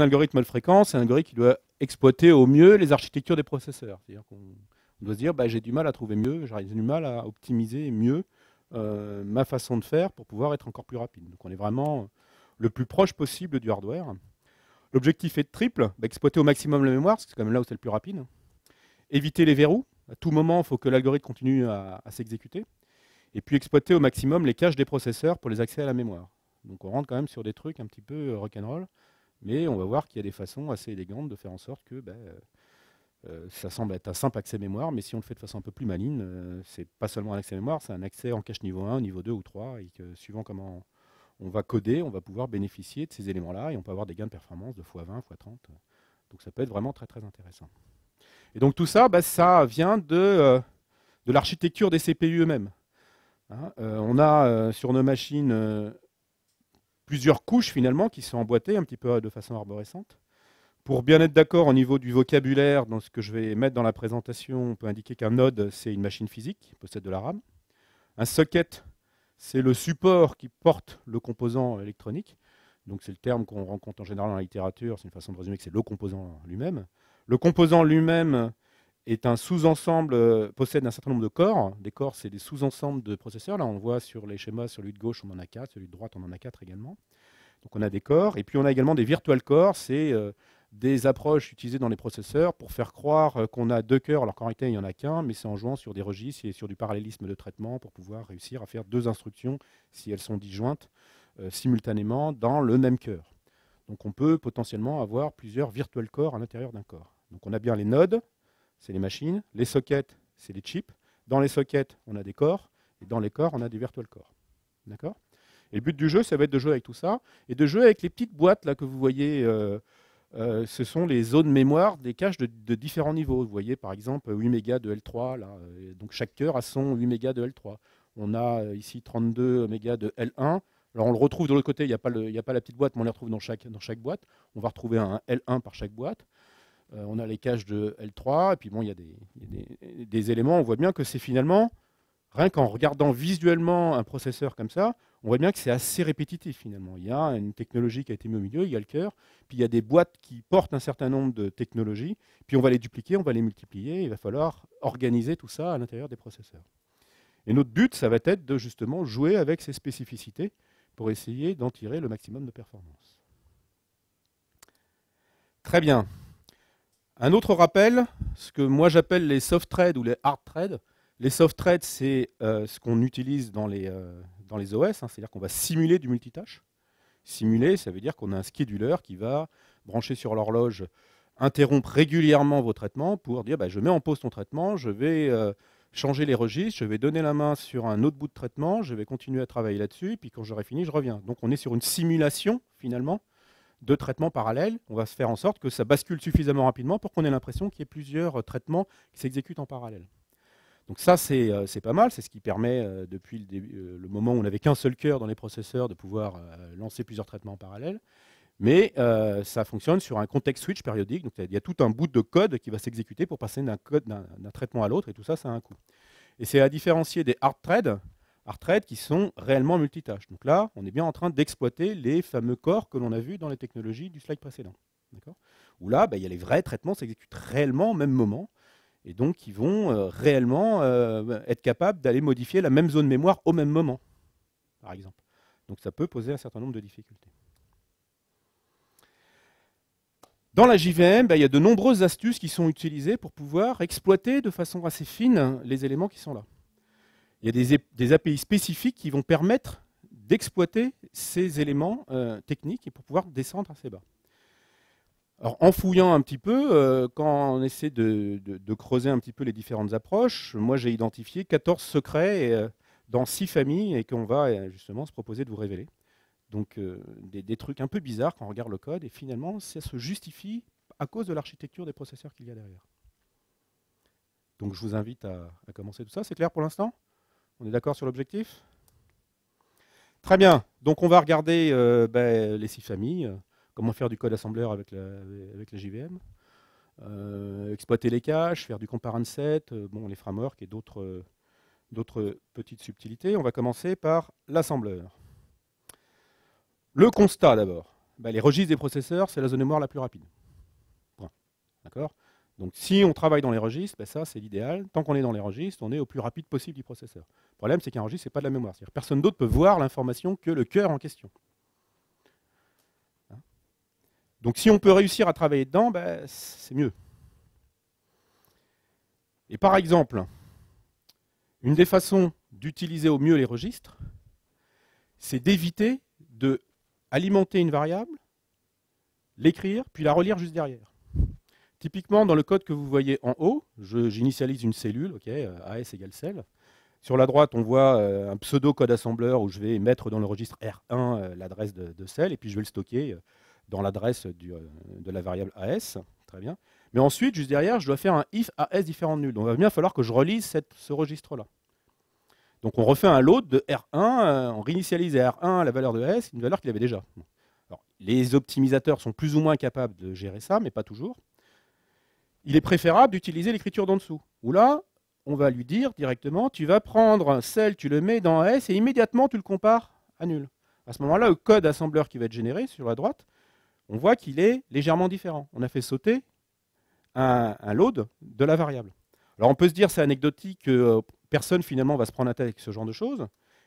algorithme à fréquence, c'est un algorithme qui doit exploiter au mieux les architectures des processeurs. C'est-à-dire qu'on doit se dire, bah, j'ai du mal à trouver mieux, j'ai du mal à optimiser mieux euh, ma façon de faire pour pouvoir être encore plus rapide. Donc on est vraiment le plus proche possible du hardware. L'objectif est triple, bah, exploiter au maximum la mémoire, c'est quand même là où c'est le plus rapide. Éviter les verrous, à tout moment, il faut que l'algorithme continue à, à s'exécuter. Et puis exploiter au maximum les caches des processeurs pour les accès à la mémoire. Donc on rentre quand même sur des trucs un petit peu euh, rock'n'roll. Mais on va voir qu'il y a des façons assez élégantes de faire en sorte que ben, euh, euh, ça semble être un simple accès mémoire, mais si on le fait de façon un peu plus maligne, euh, c'est pas seulement un accès mémoire, c'est un accès en cache niveau 1, niveau 2 ou 3, et que suivant comment on va coder, on va pouvoir bénéficier de ces éléments-là, et on peut avoir des gains de performance de x20, x30. Donc ça peut être vraiment très très intéressant. Et donc tout ça, ben, ça vient de, de l'architecture des CPU eux-mêmes. Hein, on a sur nos machines plusieurs couches finalement qui sont emboîtées un petit peu euh, de façon arborescente. Pour bien être d'accord au niveau du vocabulaire, dans ce que je vais mettre dans la présentation, on peut indiquer qu'un node, c'est une machine physique qui possède de la RAM. Un socket, c'est le support qui porte le composant électronique. Donc c'est le terme qu'on rencontre en général dans la littérature, c'est une façon de résumer que c'est le composant lui-même. Le composant lui-même, est un sous-ensemble, euh, possède un certain nombre de corps. Des corps, c'est des sous-ensembles de processeurs. Là, on voit sur les schémas, celui de gauche, on en a quatre. celui de droite, on en a quatre également. Donc on a des corps. Et puis on a également des virtual corps. c'est euh, des approches utilisées dans les processeurs pour faire croire euh, qu'on a deux cœurs, alors qu'en réalité, il n'y en a qu'un, mais c'est en jouant sur des registres et sur du parallélisme de traitement pour pouvoir réussir à faire deux instructions, si elles sont disjointes, simultanément dans le même cœur. Donc on peut potentiellement avoir plusieurs virtual corps à l'intérieur d'un corps. Donc on a bien les nodes, c'est les machines. Les sockets, c'est les chips. Dans les sockets, on a des corps. Et dans les corps, on a des virtual corps. D'accord Et le but du jeu, ça va être de jouer avec tout ça. Et de jouer avec les petites boîtes là, que vous voyez. Euh, euh, ce sont les zones mémoire des caches de, différents niveaux. Vous voyez par exemple 8 mégas de L3. Là, euh, donc chaque cœur a son 8 mégas de L3. On a ici 32 mégas de L1. Alors on le retrouve de l'autre côté, il n'y a, pas la petite boîte, mais on les retrouve dans chaque, dans chaque boîte. On va retrouver un L1 par chaque boîte. Euh, on a les caches de L3, et puis bon, il y a, des, des, éléments, on voit bien que c'est finalement, rien qu'en regardant visuellement un processeur comme ça, on voit bien que c'est assez répétitif finalement. Il y a une technologie qui a été mise au milieu, il y a le cœur, puis il y a des boîtes qui portent un certain nombre de technologies, puis on va les dupliquer, on va les multiplier, il va falloir organiser tout ça à l'intérieur des processeurs. Et notre but, ça va être de justement jouer avec ces spécificités pour essayer d'en tirer le maximum de performance. Très bien. Un autre rappel, ce que moi j'appelle les soft trades ou les hard trades. Les soft trades, c'est euh, ce qu'on utilise dans les, OS, euh, hein, c'est-à-dire qu'on va simuler du multitâche. Simuler, ça veut dire qu'on a un scheduler qui va brancher sur l'horloge, interrompre régulièrement vos traitements pour dire bah, je mets en pause ton traitement, je vais euh, changer les registres, je vais donner la main sur un autre bout de traitement, je vais continuer à travailler là-dessus, puis quand j'aurai fini, je reviens. Donc on est sur une simulation finalement de traitements parallèles. On va se faire en sorte que ça bascule suffisamment rapidement pour qu'on ait l'impression qu'il y ait plusieurs euh, traitements qui s'exécutent en parallèle. Donc ça, c'est euh, pas mal, c'est ce qui permet, euh, depuis le, moment où on n'avait qu'un seul cœur dans les processeurs, de pouvoir lancer plusieurs traitements en parallèle. Mais ça fonctionne sur un context switch périodique, donc il y a tout un bout de code qui va s'exécuter pour passer d'un traitement à l'autre, et tout ça, ça a un coût. Et c'est à différencier des hard threads, qui sont réellement multitâches. Donc là, on est bien en train d'exploiter les fameux corps que l'on a vus dans les technologies du slide précédent. Où là, bah, il y a les vrais traitements s'exécutent réellement au même moment, et donc ils vont euh, réellement euh, être capables d'aller modifier la même zone mémoire au même moment, par exemple. Donc ça peut poser un certain nombre de difficultés. Dans la JVM, bah, il y a de nombreuses astuces qui sont utilisées pour pouvoir exploiter de façon assez fine les éléments qui sont là il y a des, API spécifiques qui vont permettre d'exploiter ces éléments euh, techniques et pour pouvoir descendre assez bas. Alors, en fouillant un petit peu, euh, quand on essaie de, creuser un petit peu les différentes approches, moi j'ai identifié 14 secrets euh, dans 6 familles et qu'on va justement se proposer de vous révéler. Donc des, trucs un peu bizarres quand on regarde le code et finalement ça se justifie à cause de l'architecture des processeurs qu'il y a derrière. Donc je vous invite à commencer tout ça. C'est clair pour l'instant on est d'accord sur l'objectif Très bien. Donc on va regarder euh, ben, les six familles, euh, comment faire du code assembleur avec la, avec JVM, euh, exploiter les caches, faire du compare and set, bon, les frameworks et d'autres petites subtilités. On va commencer par l'assembleur. Le constat d'abord. Ben, les registres des processeurs, c'est la zone mémoire la plus rapide. D'accord donc si on travaille dans les registres, ben, ça c'est l'idéal. Tant qu'on est dans les registres, on est au plus rapide possible du processeur. Le problème c'est qu'un registre, n'est pas de la mémoire. personne d'autre peut voir l'information que le cœur en question. Hein Donc si on peut réussir à travailler dedans, ben, c'est mieux. Et par exemple, une des façons d'utiliser au mieux les registres, c'est d'éviter de alimenter une variable, l'écrire, puis la relire juste derrière. Typiquement, dans le code que vous voyez en haut, j'initialise une cellule, ok, euh, AS égale cell. Sur la droite, on voit euh, un pseudo-code assembleur où je vais mettre dans le registre R1 euh, l'adresse de, de, cell, et puis je vais le stocker dans l'adresse de la variable AS. Très bien. Mais ensuite, juste derrière, je dois faire un if AS différent de nul. Donc, il va bien falloir que je relise ce registre-là. Donc, on refait un load de R1, on réinitialise R1 la valeur de AS, une valeur qu'il avait déjà. les optimisateurs sont plus ou moins capables de gérer ça, mais pas toujours il est préférable d'utiliser l'écriture d'en dessous. Ou là, on va lui dire directement, tu vas prendre celle, tu le mets dans S et immédiatement tu le compares à nul. À ce moment-là, le code assembleur qui va être généré sur la droite, on voit qu'il est légèrement différent. On a fait sauter un, load de la variable. Alors on peut se dire c'est anecdotique, que euh, personne finalement va se prendre la tête avec ce genre de choses,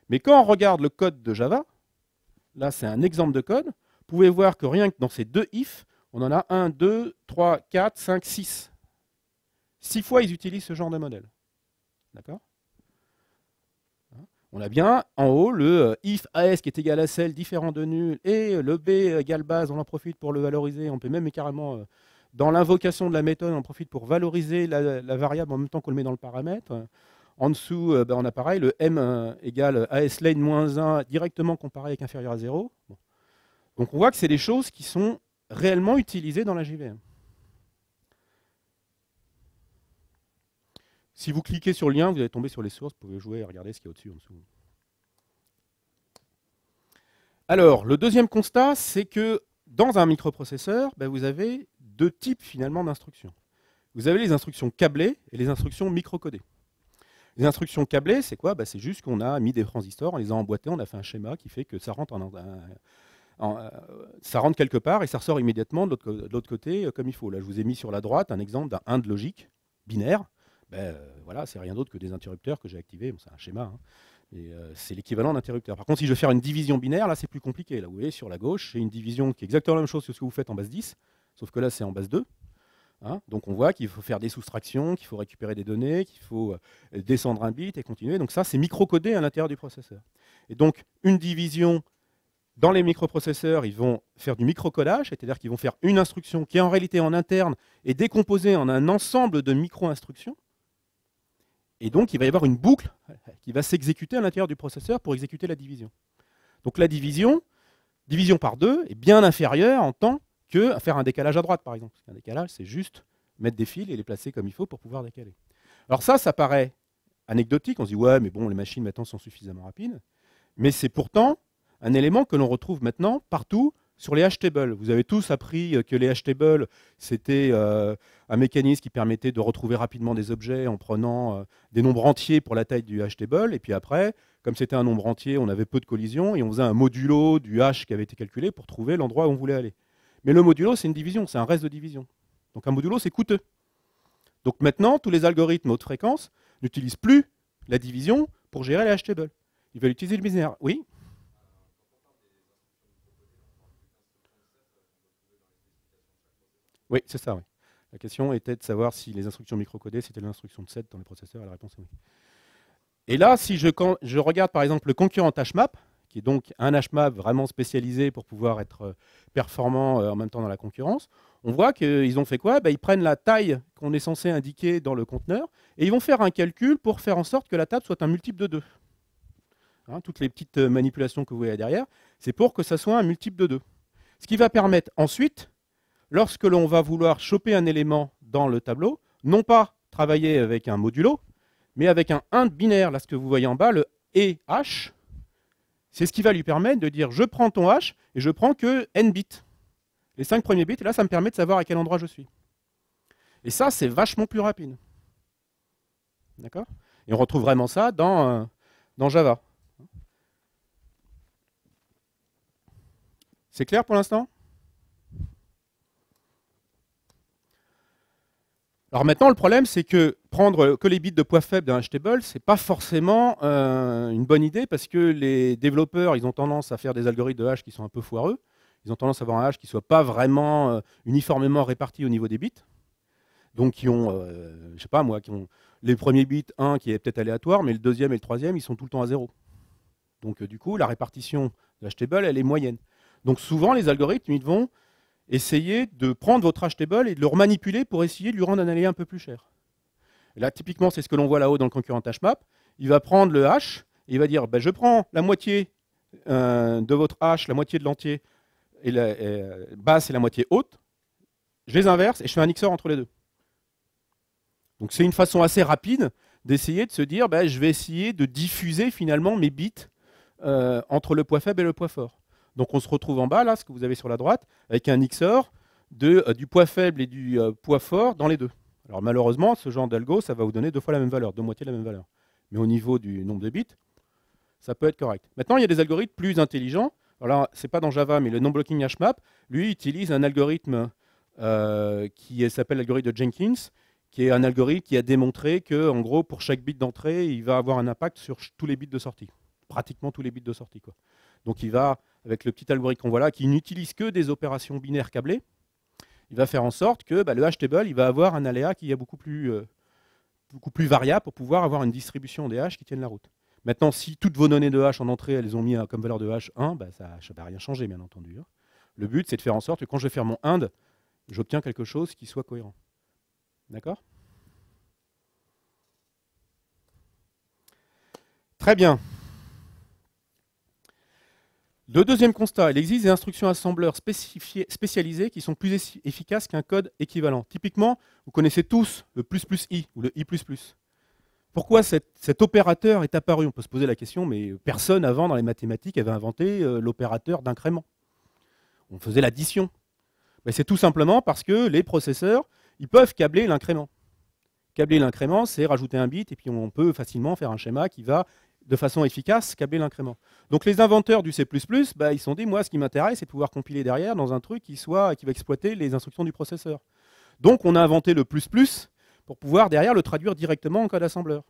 mais quand on regarde le code de Java, là c'est un exemple de code, vous pouvez voir que rien que dans ces deux ifs, on en a 1, 2, 3, 4, 5, 6. Six fois, ils utilisent ce genre de modèle. D'accord On a bien en haut le euh, if AS qui est égal à celle différent de nul et le B égale base, on en profite pour le valoriser. On peut même carrément, euh, dans l'invocation de la méthode, on en profite pour valoriser la, variable en même temps qu'on le met dans le paramètre. En dessous, euh, ben, on a pareil, le M égale AS lane moins 1 directement comparé avec inférieur à 0. Donc on voit que c'est des choses qui sont réellement utilisé dans la JVM. Si vous cliquez sur le lien, vous allez tomber sur les sources, vous pouvez jouer et regarder ce qu'il y a au-dessus, en dessous. Alors, le deuxième constat, c'est que dans un microprocesseur, ben, vous avez deux types finalement d'instructions. Vous avez les instructions câblées et les instructions microcodées. Les instructions câblées, c'est quoi ben, C'est juste qu'on a mis des transistors, on les a emboîtés, on a fait un schéma qui fait que ça rentre en un, euh, ça rentre quelque part et ça ressort immédiatement de l'autre côté euh, comme il faut. Là, je vous ai mis sur la droite un exemple d'un de logique binaire. Ben, euh, voilà, c'est rien d'autre que des interrupteurs que j'ai activés. c'est un schéma. Hein. c'est l'équivalent d'interrupteur. Par contre, si je veux faire une division binaire, là, c'est plus compliqué. Là, vous voyez, sur la gauche, c'est une division qui est exactement la même chose que ce que vous faites en base 10, sauf que là, c'est en base 2. Hein. Donc, on voit qu'il faut faire des soustractions, qu'il faut récupérer des données, qu'il faut descendre un bit et continuer. Donc, ça, c'est microcodé à l'intérieur du processeur. Et donc, une division dans les microprocesseurs, ils vont faire du collage c'est-à-dire qu'ils vont faire une instruction qui est en réalité en interne et décomposée en un ensemble de micro-instructions. Et donc, il va y avoir une boucle qui va s'exécuter à l'intérieur du processeur pour exécuter la division. Donc la division, division par deux, est bien inférieure en temps que faire un décalage à droite, par exemple. Un décalage, c'est juste mettre des fils et les placer comme il faut pour pouvoir décaler. Alors ça, ça paraît anecdotique. On se dit, ouais, mais bon, les machines maintenant sont suffisamment rapides. Mais c'est pourtant un élément que l'on retrouve maintenant partout sur les Hashtables. Vous avez tous appris euh, que les Hashtables, c'était euh, un mécanisme qui permettait de retrouver rapidement des objets en prenant euh, des nombres entiers pour la taille du table. Et puis après, comme c'était un nombre entier, on avait peu de collisions et on faisait un modulo du hash qui avait été calculé pour trouver l'endroit où on voulait aller. Mais le modulo, c'est une division, c'est un reste de division. Donc un modulo, c'est coûteux. Donc maintenant, tous les algorithmes haute fréquence n'utilisent plus la division pour gérer les Hashtables. Ils veulent utiliser le binaire. Oui Oui, c'est ça. Oui. La question était de savoir si les instructions microcodées, c'était l'instruction de 7 dans les processeurs, et la réponse est oui. Et là, si je, je regarde par exemple le concurrent HMAP, qui est donc un HMAP vraiment spécialisé pour pouvoir être euh, performant euh, en même temps dans la concurrence, on voit qu'ils ont fait quoi bah, Ils prennent la taille qu'on est censé indiquer dans le conteneur et ils vont faire un calcul pour faire en sorte que la table soit un multiple de 2. Hein, toutes les petites euh, manipulations que vous voyez derrière, c'est pour que ça soit un multiple de 2. Ce qui va permettre ensuite lorsque l'on va vouloir choper un élément dans le tableau, non pas travailler avec un modulo, mais avec un 1 binaire. Là, ce que vous voyez en bas, le EH, h, c'est ce qui va lui permettre de dire je prends ton h et je prends que n bits. Les 5 premiers bits, et là, ça me permet de savoir à quel endroit je suis. Et ça, c'est vachement plus rapide. D'accord Et on retrouve vraiment ça dans euh, Java. C'est clair pour l'instant Alors maintenant, le problème, c'est que prendre que les bits de poids faible d'un ce n'est pas forcément euh, une bonne idée parce que les développeurs, ils ont tendance à faire des algorithmes de hash qui sont un peu foireux. Ils ont tendance à avoir un hash qui soit pas vraiment euh, uniformément réparti au niveau des bits. Donc qui ont, euh, je sais pas moi, qui ont les premiers bits, un qui est peut-être aléatoire, mais le deuxième et le troisième, ils sont tout le temps à zéro. Donc euh, du coup, la répartition de table, elle est moyenne. Donc souvent, les algorithmes, ils vont essayez de prendre votre table et de le remanipuler pour essayer de lui rendre un allié un peu plus cher. Là, typiquement, c'est ce que l'on voit là-haut dans le concurrent map. Il va prendre le H, et il va dire, bah, je prends la moitié euh, de votre H, la moitié de l'entier, la euh, basse et la moitié haute, je les inverse et je fais un XOR entre les deux. Donc c'est une façon assez rapide d'essayer de se dire, bah, je vais essayer de diffuser finalement mes bits euh, entre le poids faible et le poids fort. Donc on se retrouve en bas, là, ce que vous avez sur la droite, avec un XOR de, euh, du poids faible et du euh, poids fort dans les deux. Alors malheureusement, ce genre d'algo, ça va vous donner deux fois la même valeur, deux moitiés la même valeur. Mais au niveau du nombre de bits, ça peut être correct. Maintenant, il y a des algorithmes plus intelligents. Alors n'est pas dans Java, mais le non-blocking HMAP, lui, utilise un algorithme euh, qui s'appelle l'algorithme de Jenkins, qui est un algorithme qui a démontré que, en gros, pour chaque bit d'entrée, il va avoir un impact sur tous les bits de sortie. Pratiquement tous les bits de sortie. Quoi. Donc il va, avec le petit algorithme qu'on voit là, qui n'utilise que des opérations binaires câblées, il va faire en sorte que bah, le hash table il va avoir un aléa qui est beaucoup plus, euh, beaucoup plus variable pour pouvoir avoir une distribution des h qui tiennent la route. Maintenant, si toutes vos données de hash en entrée, elles ont mis comme valeur de hash 1, bah, ça ne va rien changer, bien entendu. Hein. Le but, c'est de faire en sorte que quand je vais faire mon ind, j'obtiens quelque chose qui soit cohérent. D'accord Très bien. Le deuxième constat, il existe des instructions assembleurs spécialisées qui sont plus efficaces qu'un code équivalent. Typiquement, vous connaissez tous le plus plus i ou le i plus Pourquoi cet, opérateur est apparu On peut se poser la question, mais personne avant dans les mathématiques avait inventé euh, l'opérateur d'incrément. On faisait l'addition. Mais c'est tout simplement parce que les processeurs, ils peuvent câbler l'incrément. Câbler l'incrément, c'est rajouter un bit et puis on peut facilement faire un schéma qui va de façon efficace câbler l'incrément. Donc les inventeurs du C++, bah, ils se sont dit, moi, ce qui m'intéresse, c'est de pouvoir compiler derrière dans un truc qui, soit, qui va exploiter les instructions du processeur. Donc on a inventé le plus plus pour pouvoir derrière le traduire directement en code assembleur.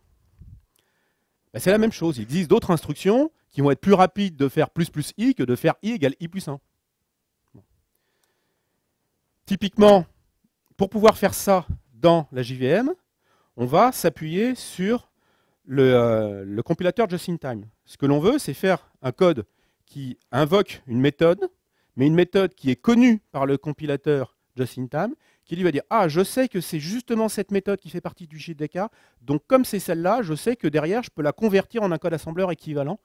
Bah, c'est la même chose. Il existe d'autres instructions qui vont être plus rapides de faire plus plus i que de faire i égale i plus 1. Typiquement, pour pouvoir faire ça dans la JVM, on va s'appuyer sur euh, le, compilateur just in time. Ce que l'on veut, c'est faire un code qui invoque une méthode, mais une méthode qui est connue par le compilateur just in time, qui lui va dire Ah, je sais que c'est justement cette méthode qui fait partie du JDK, donc comme c'est celle-là, je sais que derrière, je peux la convertir en un code assembleur équivalent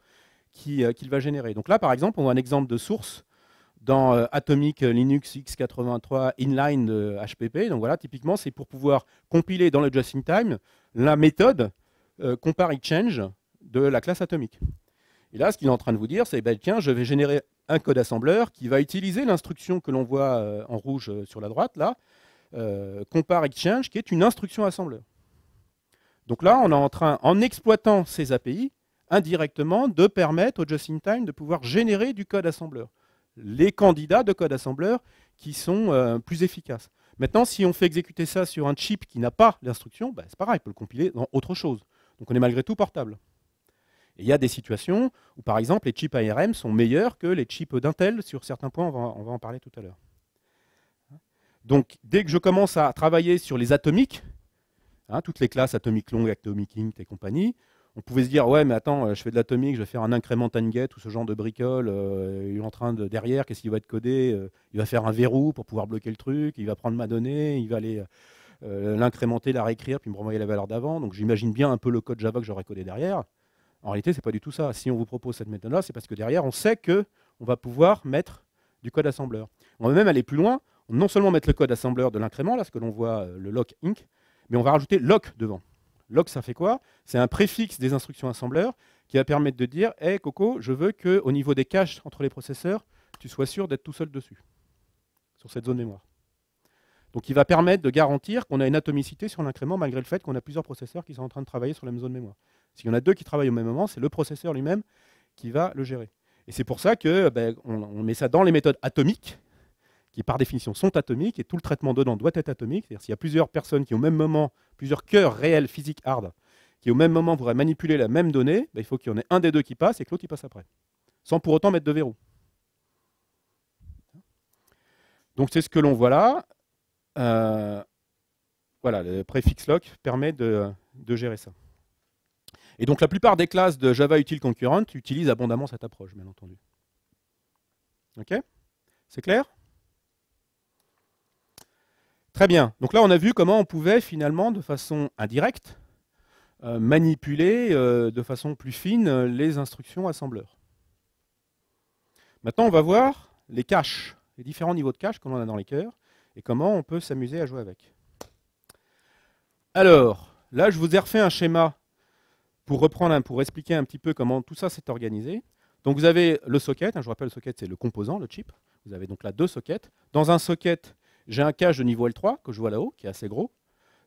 euh, qu'il va générer. Donc là, par exemple, on a un exemple de source dans euh, Atomic Linux X83 inline HPP. Donc voilà, typiquement, c'est pour pouvoir compiler dans le just in time la méthode compareExchange compare exchange de la classe atomique. Et là, ce qu'il est en train de vous dire, c'est ben, tiens, je vais générer un code assembleur qui va utiliser l'instruction que l'on voit euh, en rouge euh, sur la droite, là, compareExchange compare qui est une instruction assembleur. Donc là, on est en train, en exploitant ces API, indirectement, de permettre au just-in-time de pouvoir générer du code assembleur. Les candidats de code assembleur qui sont euh, plus efficaces. Maintenant, si on fait exécuter ça sur un chip qui n'a pas l'instruction, ben, c'est pareil, il peut le compiler dans autre chose. Donc on est malgré tout portable. Et il y a des situations où, par exemple, les chips ARM sont meilleurs que les chips d'Intel sur certains points, on va, en parler tout à l'heure. Donc dès que je commence à travailler sur les atomiques, hein, toutes les classes atomiques longues, Atomic int et compagnie, on pouvait se dire ouais mais attends euh, je fais de l'atomique je vais faire un incrément and get ou ce genre de bricole euh, il est en train de derrière qu'est-ce qu'il va être codé euh, il va faire un verrou pour pouvoir bloquer le truc il va prendre ma donnée il va aller euh, l'incrémenter, la réécrire, puis me renvoyer la valeur d'avant. Donc j'imagine bien un peu le code Java que j'aurais codé derrière. En réalité, ce n'est pas du tout ça. Si on vous propose cette méthode-là, c'est parce que derrière, on sait qu'on va pouvoir mettre du code assembleur. On va même aller plus loin, non seulement mettre le code assembleur de l'incrément, là, ce que l'on voit, euh, le lock inc, mais on va rajouter lock devant. Lock, ça fait quoi C'est un préfixe des instructions assembleur qui va permettre de dire Hé Coco, je veux qu'au niveau des caches entre les processeurs, tu sois sûr d'être tout seul dessus, sur cette zone mémoire. Donc il va permettre de garantir qu'on a une atomicité sur l'incrément malgré le fait qu'on a plusieurs processeurs qui sont en train de travailler sur la même zone mémoire. S'il y en a deux qui travaillent au même moment, c'est le processeur lui-même qui va le gérer. Et c'est pour ça qu'on ben, on, met ça dans les méthodes atomiques, qui par définition sont atomiques, et tout le traitement dedans doit être atomique. C'est-à-dire s'il y a plusieurs personnes qui au même moment, plusieurs cœurs réels, physiques, hard, qui au même moment voudraient manipuler la même donnée, ben, il faut qu'il y en ait un des deux qui passe et que l'autre qui passe après, sans pour autant mettre de verrou. Donc c'est ce que l'on voit là. Euh, voilà, le préfixe lock permet de, gérer ça. Et donc la plupart des classes de Java Util Concurrent utilisent abondamment cette approche, bien entendu. Ok C'est clair Très bien. Donc là, on a vu comment on pouvait finalement, de façon indirecte, euh, manipuler euh, de façon plus fine les instructions assembleurs. Maintenant, on va voir les caches, les différents niveaux de cache qu'on a dans les cœurs, et comment on peut s'amuser à jouer avec. Alors, là, je vous ai refait un schéma pour reprendre, pour expliquer un petit peu comment tout ça s'est organisé. Donc vous avez le socket, hein, je vous rappelle le socket c'est le composant, le chip. Vous avez donc là deux sockets. Dans un socket, j'ai un cache de niveau L3 que je vois là-haut, qui est assez gros.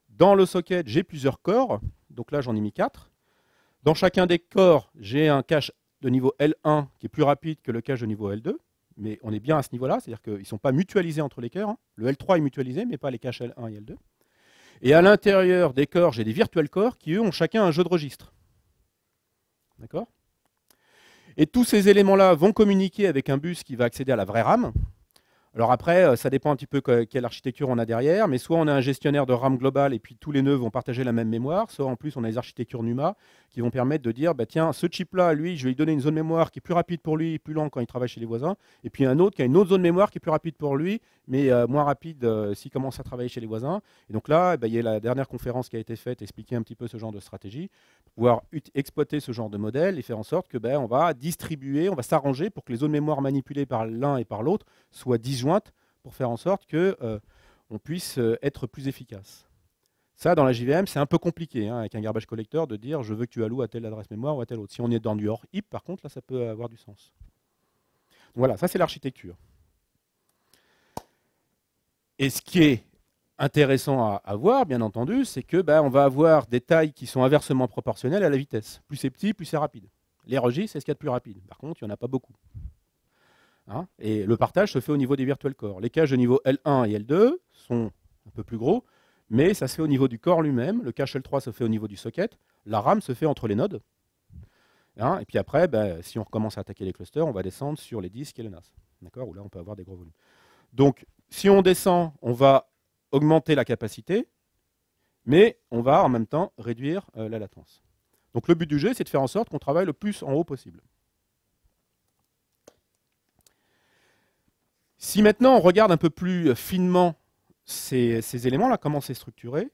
Dans le socket, j'ai plusieurs corps, donc là j'en ai mis quatre. Dans chacun des corps, j'ai un cache de niveau L1 qui est plus rapide que le cache de niveau L2 mais on est bien à ce niveau-là, c'est-à-dire qu'ils ne sont pas mutualisés entre les cœurs. Hein. Le L3 est mutualisé, mais pas les caches L1 et L2. Et à l'intérieur des corps, j'ai des virtuels corps qui, eux, ont chacun un jeu de registre. D'accord Et tous ces éléments-là vont communiquer avec un bus qui va accéder à la vraie RAM, alors après, euh, ça dépend un petit peu quelle architecture on a derrière, mais soit on a un gestionnaire de RAM global et puis tous les nœuds vont partager la même mémoire, soit en plus on a les architectures NUMA qui vont permettre de dire, bah tiens, ce chip-là, lui, je vais lui donner une zone mémoire qui est plus rapide pour lui, plus lent quand il travaille chez les voisins, et puis un autre qui a une autre zone mémoire qui est plus rapide pour lui mais euh, moins rapide euh, s'il s'ils commencent à travailler chez les voisins. Et donc là, eh ben, il y a la dernière conférence qui a été faite, expliquer un petit peu ce genre de stratégie, pouvoir exploiter ce genre de modèle et faire en sorte que ben, on va distribuer, on va s'arranger pour que les zones mémoire manipulées par l'un et par l'autre soient disjointes pour faire en sorte qu'on euh, puisse être plus efficace. Ça, dans la JVM, c'est un peu compliqué hein, avec un garbage collector de dire je veux que tu alloues à telle adresse mémoire ou à telle autre. Si on est dans du hors-HIP, par contre, là, ça peut avoir du sens. voilà, ça c'est l'architecture. Et ce qui est intéressant à, voir, bien entendu, c'est que ben, on va avoir des tailles qui sont inversement proportionnelles à la vitesse. Plus c'est petit, plus c'est rapide. Les registres, c'est ce qu'il y a de plus rapide. Par contre, il n'y en a pas beaucoup. Hein et le partage se fait au niveau des virtual corps. Les caches de niveau L1 et L2 sont un peu plus gros, mais ça se fait au niveau du corps lui-même. Le cache L3 se fait au niveau du socket. La RAM se fait entre les nodes. Hein et puis après, ben, si on recommence à attaquer les clusters, on va descendre sur les disques et le NAS. D'accord Où là, on peut avoir des gros volumes. Donc, si on descend, on va augmenter la capacité, mais on va en même temps réduire euh, la latence. Donc le but du jeu, c'est de faire en sorte qu'on travaille le plus en haut possible. Si maintenant on regarde un peu plus euh, finement ces, éléments-là, comment c'est structuré,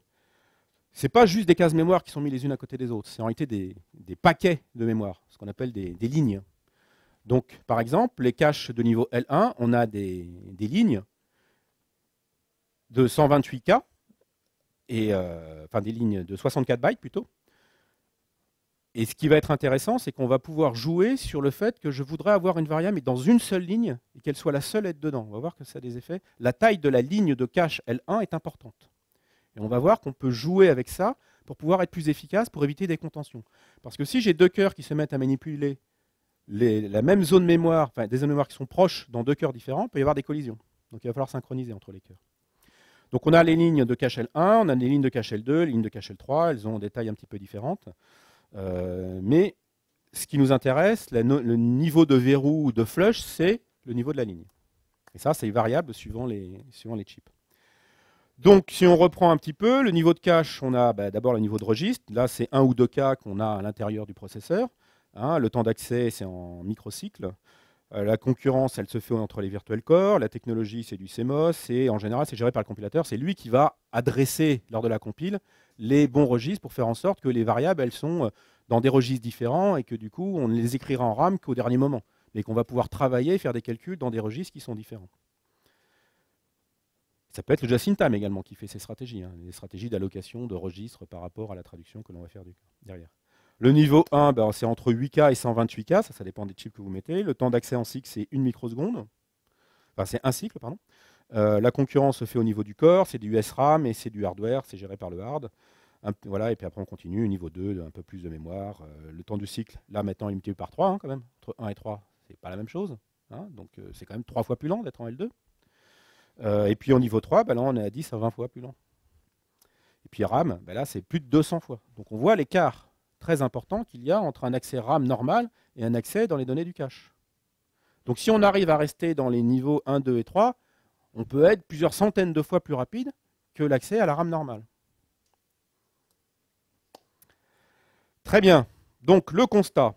ce n'est pas juste des cases mémoire qui sont mises les unes à côté des autres, c'est en réalité des, paquets de mémoire, ce qu'on appelle des, lignes. Donc par exemple, les caches de niveau L1, on a des lignes de 128K, et, euh, enfin des lignes de 64 bytes plutôt. Et ce qui va être intéressant, c'est qu'on va pouvoir jouer sur le fait que je voudrais avoir une variable dans une seule ligne et qu'elle soit la seule à être dedans. On va voir que ça a des effets. La taille de la ligne de cache L1 est importante. Et on va voir qu'on peut jouer avec ça pour pouvoir être plus efficace, pour éviter des contentions. Parce que si j'ai deux cœurs qui se mettent à manipuler les, la même zone mémoire, enfin des zones mémoire qui sont proches dans deux cœurs différents, il peut y avoir des collisions. Donc il va falloir synchroniser entre les cœurs. Donc on a les lignes de cache L1, on a les lignes de cache L2, les lignes de cache L3, elles ont des tailles un petit peu différentes. Euh, mais ce qui nous intéresse, le niveau de verrou ou de flush, c'est le niveau de la ligne. Et ça, c'est variable suivant les, suivant les chips. Donc, si on reprend un petit peu, le niveau de cache, on a bah, d'abord le niveau de registre. Là, c'est un ou deux cas qu'on a à l'intérieur du processeur. Hein. le temps d'accès, c'est en microcycle. Euh, la concurrence, elle se fait entre les virtuels corps, La technologie, c'est du CMOS. Et en général, c'est géré par le compilateur. C'est lui qui va adresser, lors de la compile, les bons registres pour faire en sorte que les variables, elles sont euh, dans des registres différents et que du coup, on ne les écrira en RAM qu'au dernier moment. Mais qu'on va pouvoir travailler et faire des calculs dans des registres qui sont différents. Ça peut être le Jacintam également qui fait ces stratégies, hein, les stratégies d'allocation de registres par rapport à la traduction que l'on va faire derrière. Le niveau 1, ben, c'est entre 8K et 128K, ça, ça dépend des chips que vous mettez. Le temps d'accès en cycle, c'est une microseconde. c'est un cycle, pardon. Euh, la concurrence se fait au niveau du corps, c'est du ram et c'est du hardware, c'est géré par le hard. voilà, et puis après on continue, niveau 2, un peu plus de mémoire. Euh, le temps du cycle, là maintenant, il est multiplié par 3 hein, quand même. Entre 1 et 3, c'est pas la même chose. Hein. donc euh, c'est quand même 3 fois plus lent d'être en L2. et puis au niveau 3, ben, là on est à 10 à 20 fois plus lent. Et puis RAM, ben, là c'est plus de 200 fois. Donc on voit l'écart très important qu'il y a entre un accès RAM normal et un accès dans les données du cache. Donc si on arrive à rester dans les niveaux 1, 2 et 3, on peut être plusieurs centaines de fois plus rapide que l'accès à la RAM normale. Très bien. Donc le constat,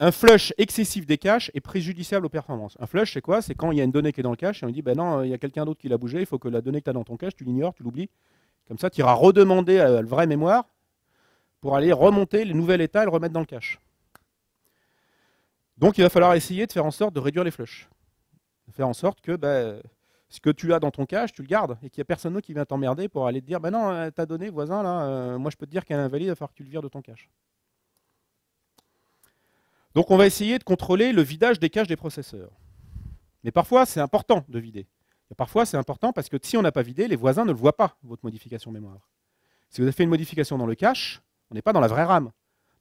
un flush excessif des caches est préjudiciable aux performances. Un flush, c'est quoi C'est quand il y a une donnée qui est dans le cache et on dit, ben non, il y a quelqu'un d'autre qui l'a bougé, il faut que la donnée que tu as dans ton cache, tu l'ignores, tu l'oublies. Comme ça, tu iras redemander à la vraie mémoire pour aller remonter le nouvel état et le remettre dans le cache. Donc il va falloir essayer de faire en sorte de réduire les flushs. De faire en sorte que bah, ce que tu as dans ton cache, tu le gardes et qu'il n'y a personne d'autre qui vient t'emmerder pour aller te dire bah non, euh, ta donnée, voisin, là, euh, moi je peux te dire qu'elle est invalide, il va falloir que tu le vires de ton cache. Donc on va essayer de contrôler le vidage des caches des processeurs. Mais parfois, c'est important de vider. parfois, c'est important parce que si on n'a pas vidé, les voisins ne le voient pas, votre modification mémoire. Si vous avez fait une modification dans le cache, on n'est pas dans la vraie RAM.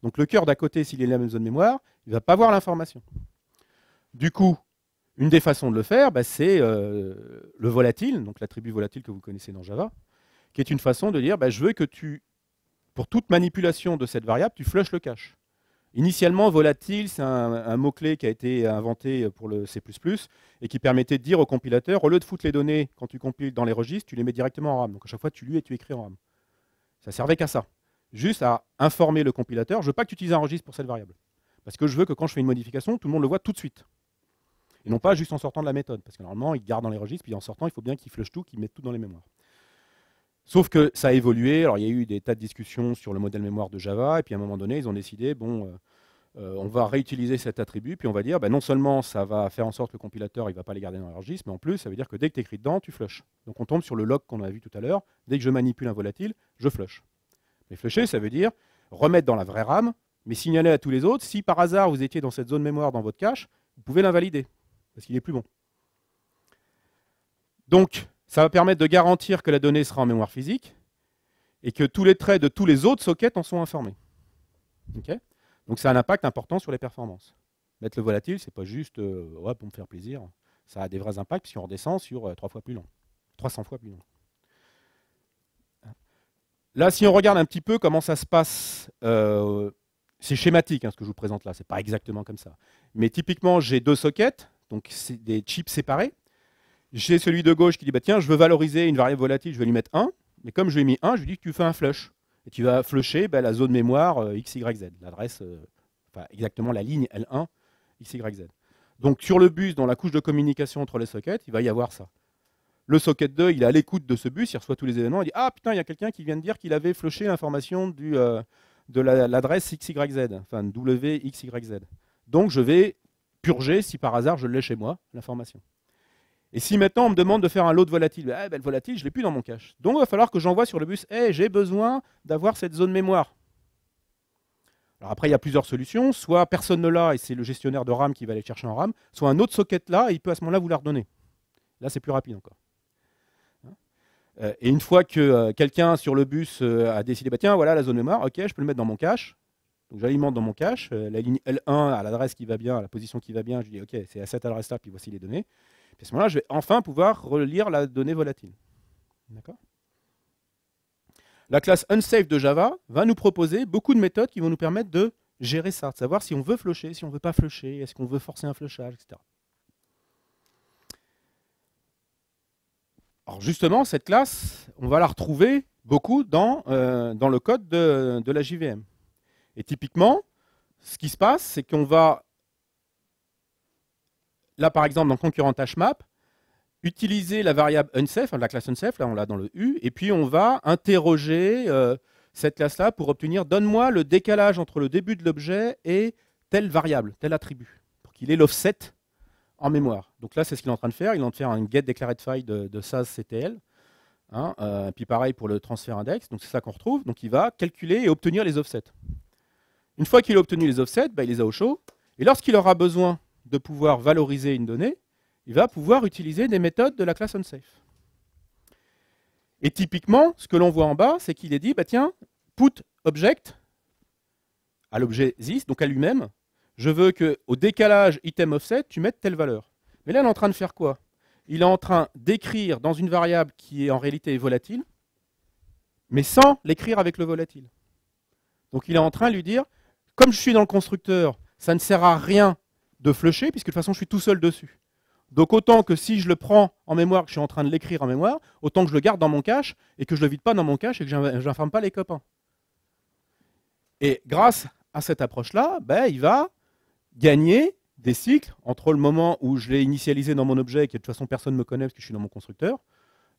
Donc le cœur d'à côté, s'il est dans la même zone mémoire, il ne va pas voir l'information. Du coup, une des façons de le faire, bah, c'est euh, le volatile, donc l'attribut volatile que vous connaissez dans Java, qui est une façon de dire bah, je veux que tu, pour toute manipulation de cette variable, tu flushes le cache. Initialement, volatile, c'est un, mot-clé qui a été inventé pour le C++ et qui permettait de dire au compilateur, au lieu de foutre les données quand tu compiles dans les registres, tu les mets directement en RAM. Donc à chaque fois, tu lis et tu écris en RAM. Ça servait qu'à ça juste à informer le compilateur, je ne veux pas que tu utilises un registre pour cette variable. Parce que je veux que quand je fais une modification, tout le monde le voit tout de suite. Et non pas juste en sortant de la méthode. Parce que normalement, il garde dans les registres, puis en sortant, il faut bien qu'il flush tout, qu'il mette tout dans les mémoires. Sauf que ça a évolué. Alors, il y a eu des tas de discussions sur le modèle mémoire de Java, et puis à un moment donné, ils ont décidé, bon, euh, euh, on va réutiliser cet attribut, puis on va dire, ben, non seulement ça va faire en sorte que le compilateur ne va pas les garder dans les registres, mais en plus, ça veut dire que dès que tu écris dedans, tu flushes. Donc, on tombe sur le log qu'on a vu tout à l'heure. Dès que je manipule un volatile, je flush. Et ça veut dire remettre dans la vraie RAM, mais signaler à tous les autres, si par hasard vous étiez dans cette zone mémoire dans votre cache, vous pouvez l'invalider, parce qu'il est plus bon. Donc, ça va permettre de garantir que la donnée sera en mémoire physique, et que tous les traits de tous les autres sockets en sont informés. Donc ça a un impact important sur les performances. Mettre le volatile, c'est pas juste euh, pour me faire plaisir. Ça a des vrais impacts puisqu'on redescend sur euh, trois fois plus long, 300 fois plus long. Là, si on regarde un petit peu comment ça se passe, euh, c'est schématique hein, ce que je vous présente là, c'est pas exactement comme ça. Mais typiquement, j'ai deux sockets, donc c'est des chips séparés. J'ai celui de gauche qui dit bah, tiens, je veux valoriser une variable volatile, je vais lui mettre 1. Mais comme je lui ai mis 1, je lui dis que tu fais un flush. Et tu vas flusher bah, la zone mémoire euh, y, XYZ, l'adresse, euh, enfin, exactement la ligne L1 XYZ. Donc sur le bus, dans la couche de communication entre les sockets, il va y avoir ça. Le socket 2, il est à l'écoute de ce bus, il reçoit tous les événements, il dit Ah putain, il y a quelqu'un qui vient de dire qu'il avait flushé l'information du, euh, de l'adresse XYZ, enfin WXYZ. Donc je vais purger si par hasard je l'ai chez moi, l'information. Et si maintenant on me demande de faire un lot de volatile, ben, ah, ben, le volatile, je ne l'ai plus dans mon cache. Donc il va falloir que j'envoie sur le bus Eh, j'ai besoin d'avoir cette zone mémoire. Alors après, il y a plusieurs solutions. Soit personne ne l'a et c'est le gestionnaire de RAM qui va aller chercher en RAM, soit un autre socket là et il peut à ce moment-là vous la redonner. Là, c'est plus rapide encore. Euh, et une fois que euh, quelqu'un sur le bus euh, a décidé, bah, tiens, voilà la zone mémoire, ok, je peux le mettre dans mon cache. Donc j'alimente dans mon cache, la ligne L1 à l'adresse qui va bien, à la position qui va bien, je dis, ok, c'est à cette adresse-là, puis voici les données. Puis à ce moment-là, je vais enfin pouvoir relire la donnée volatile. D'accord la classe unsafe de Java va nous proposer beaucoup de méthodes qui vont nous permettre de gérer ça, de savoir si on veut flusher, si on ne veut pas flusher, est-ce qu'on veut forcer un flushage, etc. Alors justement, cette classe, on va la retrouver beaucoup dans, euh, dans le code de, la JVM. Et typiquement, ce qui se passe, c'est qu'on va, là par exemple dans concurrent HMAP, utiliser la variable unsafe, la classe unsafe, là on l'a dans le U, et puis on va interroger euh, cette classe-là pour obtenir donne-moi le décalage entre le début de l'objet et telle variable, tel attribut, pour qu'il ait l'offset en mémoire. Donc là, c'est ce qu'il est en train de faire. Il est en train de faire un get de, de SAS CTL. Hein, euh, puis pareil pour le transfert index, donc c'est ça qu'on retrouve. Donc il va calculer et obtenir les offsets. Une fois qu'il a obtenu les offsets, bah, il les a au chaud. Et lorsqu'il aura besoin de pouvoir valoriser une donnée, il va pouvoir utiliser des méthodes de la classe unsafe. Et typiquement, ce que l'on voit en bas, c'est qu'il est dit, bah, tiens, put object à l'objet this, donc à lui-même, je veux que au décalage item offset, tu mettes telle valeur. Mais là, il est en train de faire quoi Il est en train d'écrire dans une variable qui est en réalité volatile, mais sans l'écrire avec le volatile. Donc il est en train de lui dire, comme je suis dans le constructeur, ça ne sert à rien de flusher, puisque de toute façon je suis tout seul dessus. Donc autant que si je le prends en mémoire, que je suis en train de l'écrire en mémoire, autant que je le garde dans mon cache et que je ne le vide pas dans mon cache et que je n'informe pas les copains. Et grâce à cette approche-là, ben, il va gagner des cycles entre le moment où je l'ai initialisé dans mon objet, qui de toute façon personne ne me connaît parce que je suis dans mon constructeur.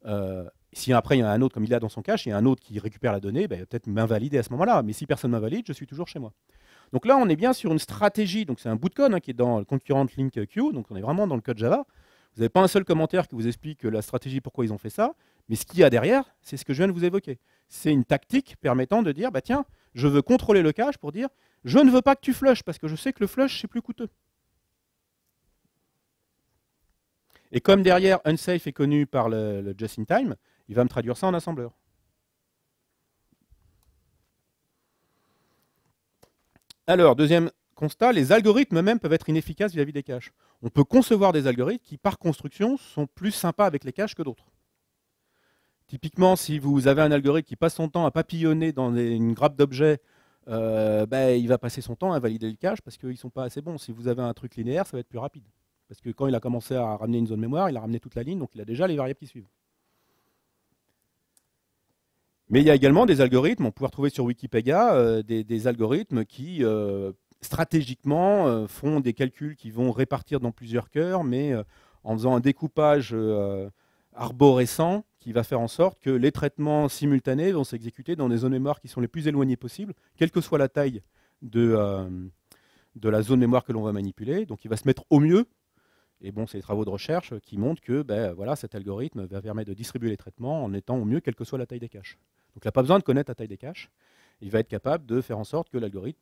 Euh, si après il y a un autre comme il l'a dans son cache, il y a un autre qui récupère la donnée, va ben, peut-être m'invalider à ce moment-là. Mais si personne m'invalide, je suis toujours chez moi. Donc là, on est bien sur une stratégie. Donc c'est un bout de code hein, qui est dans le concurrent link Donc on est vraiment dans le code Java. Vous n'avez pas un seul commentaire qui vous explique la stratégie, pourquoi ils ont fait ça. Mais ce qu'il y a derrière, c'est ce que je viens de vous évoquer. C'est une tactique permettant de dire, bah tiens, je veux contrôler le cache pour dire je ne veux pas que tu flushes parce que je sais que le flush c'est plus coûteux. Et comme derrière unsafe est connu par le, just-in-time, il va me traduire ça en assembleur. Alors, deuxième constat, les algorithmes eux-mêmes peuvent être inefficaces vis à -vis des caches. On peut concevoir des algorithmes qui, par construction, sont plus sympas avec les caches que d'autres. Typiquement, si vous avez un algorithme qui passe son temps à papillonner dans une grappe d'objets, euh, ben, il va passer son temps à valider le cache parce qu'ils ne sont pas assez bons. Si vous avez un truc linéaire, ça va être plus rapide. Parce que quand il a commencé à ramener une zone mémoire, il a ramené toute la ligne, donc il a déjà les variables qui suivent. Mais il y a également des algorithmes, on peut retrouver sur Wikipédia, euh, des, algorithmes qui, euh, stratégiquement, font des calculs qui vont répartir dans plusieurs cœurs, mais en faisant un découpage arborescent, qui va faire en sorte que les traitements simultanés vont s'exécuter dans des zones mémoire qui sont les plus éloignées possibles, quelle que soit la taille euh, de, la zone mémoire que l'on va manipuler. Donc il va se mettre au mieux. Et bon, c'est les travaux de recherche qui montrent que ben, voilà, cet algorithme va permettre de distribuer les traitements en étant au mieux quelle que soit la taille des caches. Donc il n'a pas besoin de connaître la taille des caches. Il va être capable de faire en sorte que l'algorithme